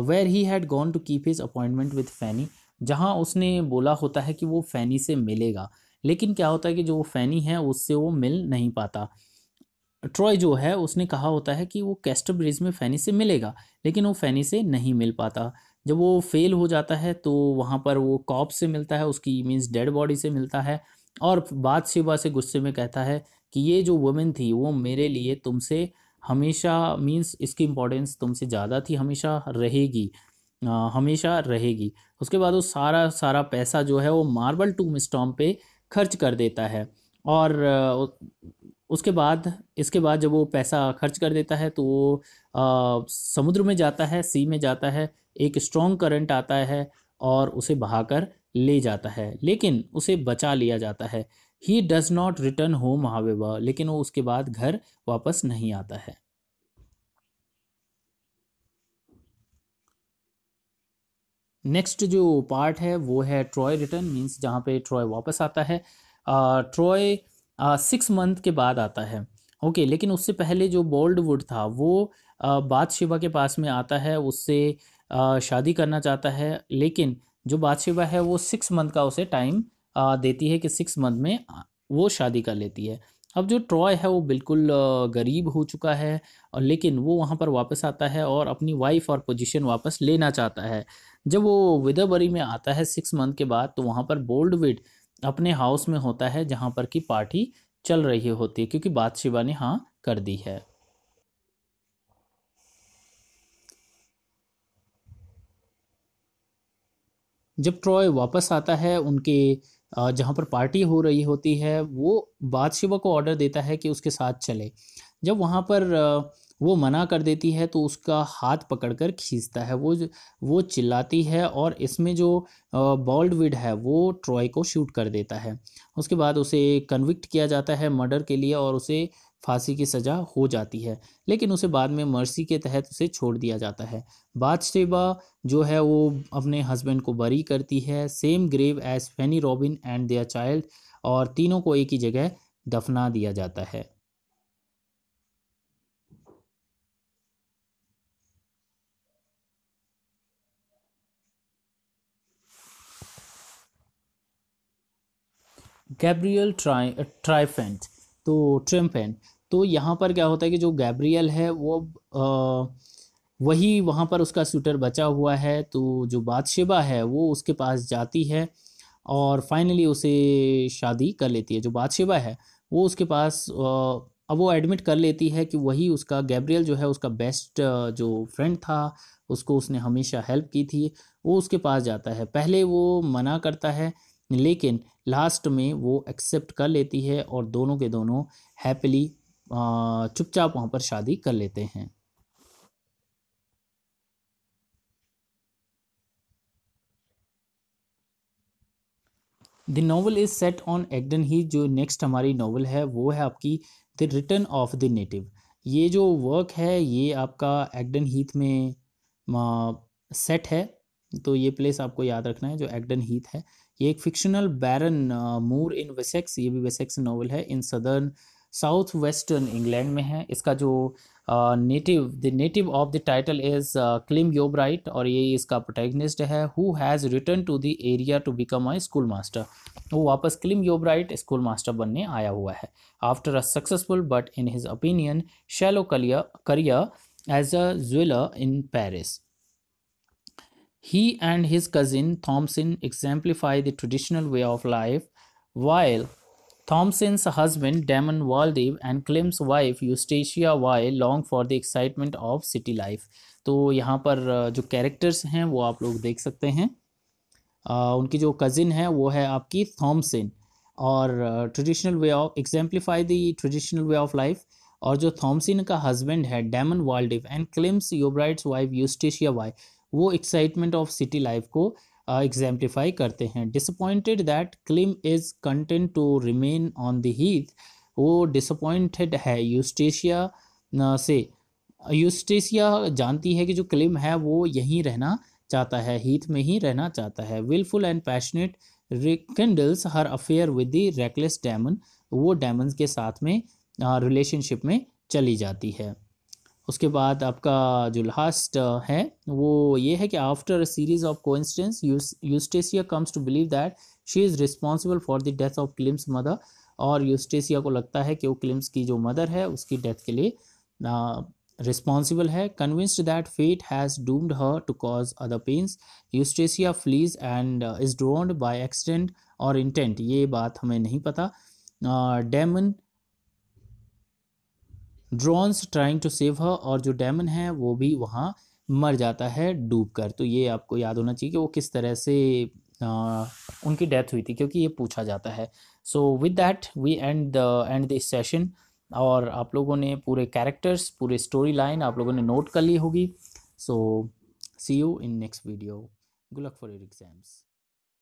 where he had gone to keep his appointment with Fanny जहाँ उसने बोला होता है कि वो फैनी से मिलेगा लेकिन क्या होता है कि जो वो फैनी है उससे वो मिल नहीं पाता ट्रॉय जो है उसने कहा होता है कि वो कैस्टर ब्रिज में फैनी से मिलेगा लेकिन वो फैनी से नहीं मिल पाता जब वो फेल हो जाता है तो वहाँ पर वो कॉप से मिलता है उसकी मीन्स डेड बॉडी से मिलता है और बात शिवा से गुस्से में कहता है कि ये जो वुमेन थी वो मेरे लिए तुमसे हमेशा मीन्स इसकी इम्पोर्टेंस तुमसे ज़्यादा थी हमेशा रहेगी आ, हमेशा रहेगी उसके बाद वो सारा सारा पैसा जो है वो मार्बल टूम स्टॉम पे खर्च कर देता है और उसके बाद इसके बाद जब वो पैसा खर्च कर देता है तो वो समुद्र में जाता है सी में जाता है एक स्ट्रॉन्ग करंट आता है और उसे बहाकर ले जाता है लेकिन उसे बचा लिया जाता है he does not return home however लेकिन वो उसके बाद घर वापस नहीं आता है नेक्स्ट जो पार्ट है वो है ट्रॉय रिटर्न मीन्स जहाँ पे ट्रॉय वापस आता है ट्रॉय सिक्स मंथ के बाद आता है ओके okay, लेकिन उससे पहले जो बोल्डवुड था वो बात के पास में आता है उससे शादी करना चाहता है लेकिन जो बादशिवा है वो सिक्स मंथ का उसे टाइम देती है कि सिक्स मंथ में वो शादी कर लेती है अब जो ट्रॉय है वो बिल्कुल गरीब हो चुका है और लेकिन वो वहाँ पर वापस आता है और अपनी वाइफ और पोजीशन वापस लेना चाहता है जब वो विदाबरी में आता है सिक्स मंथ के बाद तो वहाँ पर बोल्डविड अपने हाउस में होता है जहाँ पर की पार्टी चल रही होती है क्योंकि बादशिबा ने हाँ कर दी है जब ट्रॉय वापस आता है उनके जहाँ पर पार्टी हो रही होती है वो बादशिवा को ऑर्डर देता है कि उसके साथ चले जब वहाँ पर वो मना कर देती है तो उसका हाथ पकड़ कर खींचता है वो वो चिल्लाती है और इसमें जो बॉल्डविड है वो ट्रॉय को शूट कर देता है उसके बाद उसे कन्विक्ट किया जाता है मर्डर के लिए और उसे फांसी की सज़ा हो जाती है लेकिन उसे बाद में मर्सी के तहत उसे छोड़ दिया जाता है बादशेबा जो है वो अपने हस्बैंड को बरी करती है same grave as Fanny Robin and their child और तीनों को एक ही जगह दफना दिया जाता है गैब्रियल ट्राई ट्राइफेंट तो ट्रिम्पेन तो यहाँ पर क्या होता है कि जो गैब्रियल है वो आ, वही वहाँ पर उसका स्वीटर बचा हुआ है तो जो बादशिबा है वो उसके पास जाती है और फाइनली उसे शादी कर लेती है जो बादशिबा है वो उसके पास अब वो एडमिट कर लेती है कि वही उसका गैब्रियल जो है उसका बेस्ट जो फ्रेंड था उसको उसने हमेशा हेल्प की थी वो उसके पास जाता है पहले वो मना करता है लेकिन लास्ट में वो एक्सेप्ट कर लेती है और दोनों के दोनों हैप्पीली चुपचाप वहाँ पर शादी कर लेते हैं the novel is set on Egdon Heath जो नेक्स्ट हमारी नावल है वो है आपकी the return of the native ये जो वर्क है ये आपका एग्डन हीथ में सेट है तो ये प्लेस आपको याद रखना है जो एक्डन हीथ है ये एक फिक्शनल बैरन मूर इन वेसेक्स ये भी वेसेक्स नावल है in southern south western England में है इसका जो native the native of the title is Clym Yeobright और ये इसका प्रोटेगनिस्ट है who has return to the area to become I school master वो वापस क्लिम योबराइट स्कूल मास्टर बनने आया हुआ है after a successful but in his opinion shallow career career as a jeweller in Paris He and his cousin Thompson exemplify the traditional way of life, while Thompson's husband Damon waldeve and Clem's wife Eustacia Weil long for the excitement of city life. तो यहाँ पर जो characters हैं वो आप लोग देख सकते हैं आ, उनकी जो कज़िन है वो है आपकी थॉमसन और traditional way of exemplify the traditional way of life और जो थॉमसन का हस्बैंड है Damon Wildeve and Clym's Yeobright's wife Eustacia Vye वो एक्साइटमेंट ऑफ सिटी लाइफ को एग्जाम्पलीफाई uh, करते हैं disappointed that Clym is content to remain on the heath वो disappointed है यूस्टेशिया uh, से यूस्टेशिया जानती है कि जो क्लिम है वो यहीं रहना चाहता है हीथ में ही रहना चाहता है wilful and passionate rekindles her affair with the reckless Damon वो डैमन के साथ में रिलेशनशिप uh, में चली जाती है उसके बाद आपका जो लास्ट uh, है वो ये है कि after a series of coincidence Eustacia comes to believe that she is responsible for the death of Clym's mother और यूस्टेसिया को लगता है कि वो क्लिम्स की जो मदर है उसकी डेथ के लिए रिस्पॉन्सिबल uh, है convinced that fate has doomed her to cause other pains Eustacia flees and is drowned by accident और इंटेंट ये बात हमें नहीं पता Damon uh, drowns trying to save her और जो डैमन है वो भी वहाँ मर जाता है डूब कर तो ये आपको याद होना चाहिए कि वो किस तरह से आ, उनकी डेथ हुई थी क्योंकि ये पूछा जाता है so with that we end the end this session और आप लोगों ने पूरे कैरेक्टर्स पूरे स्टोरी लाइन आप लोगों ने नोट कर ली होगी so see you in next video good luck for your exams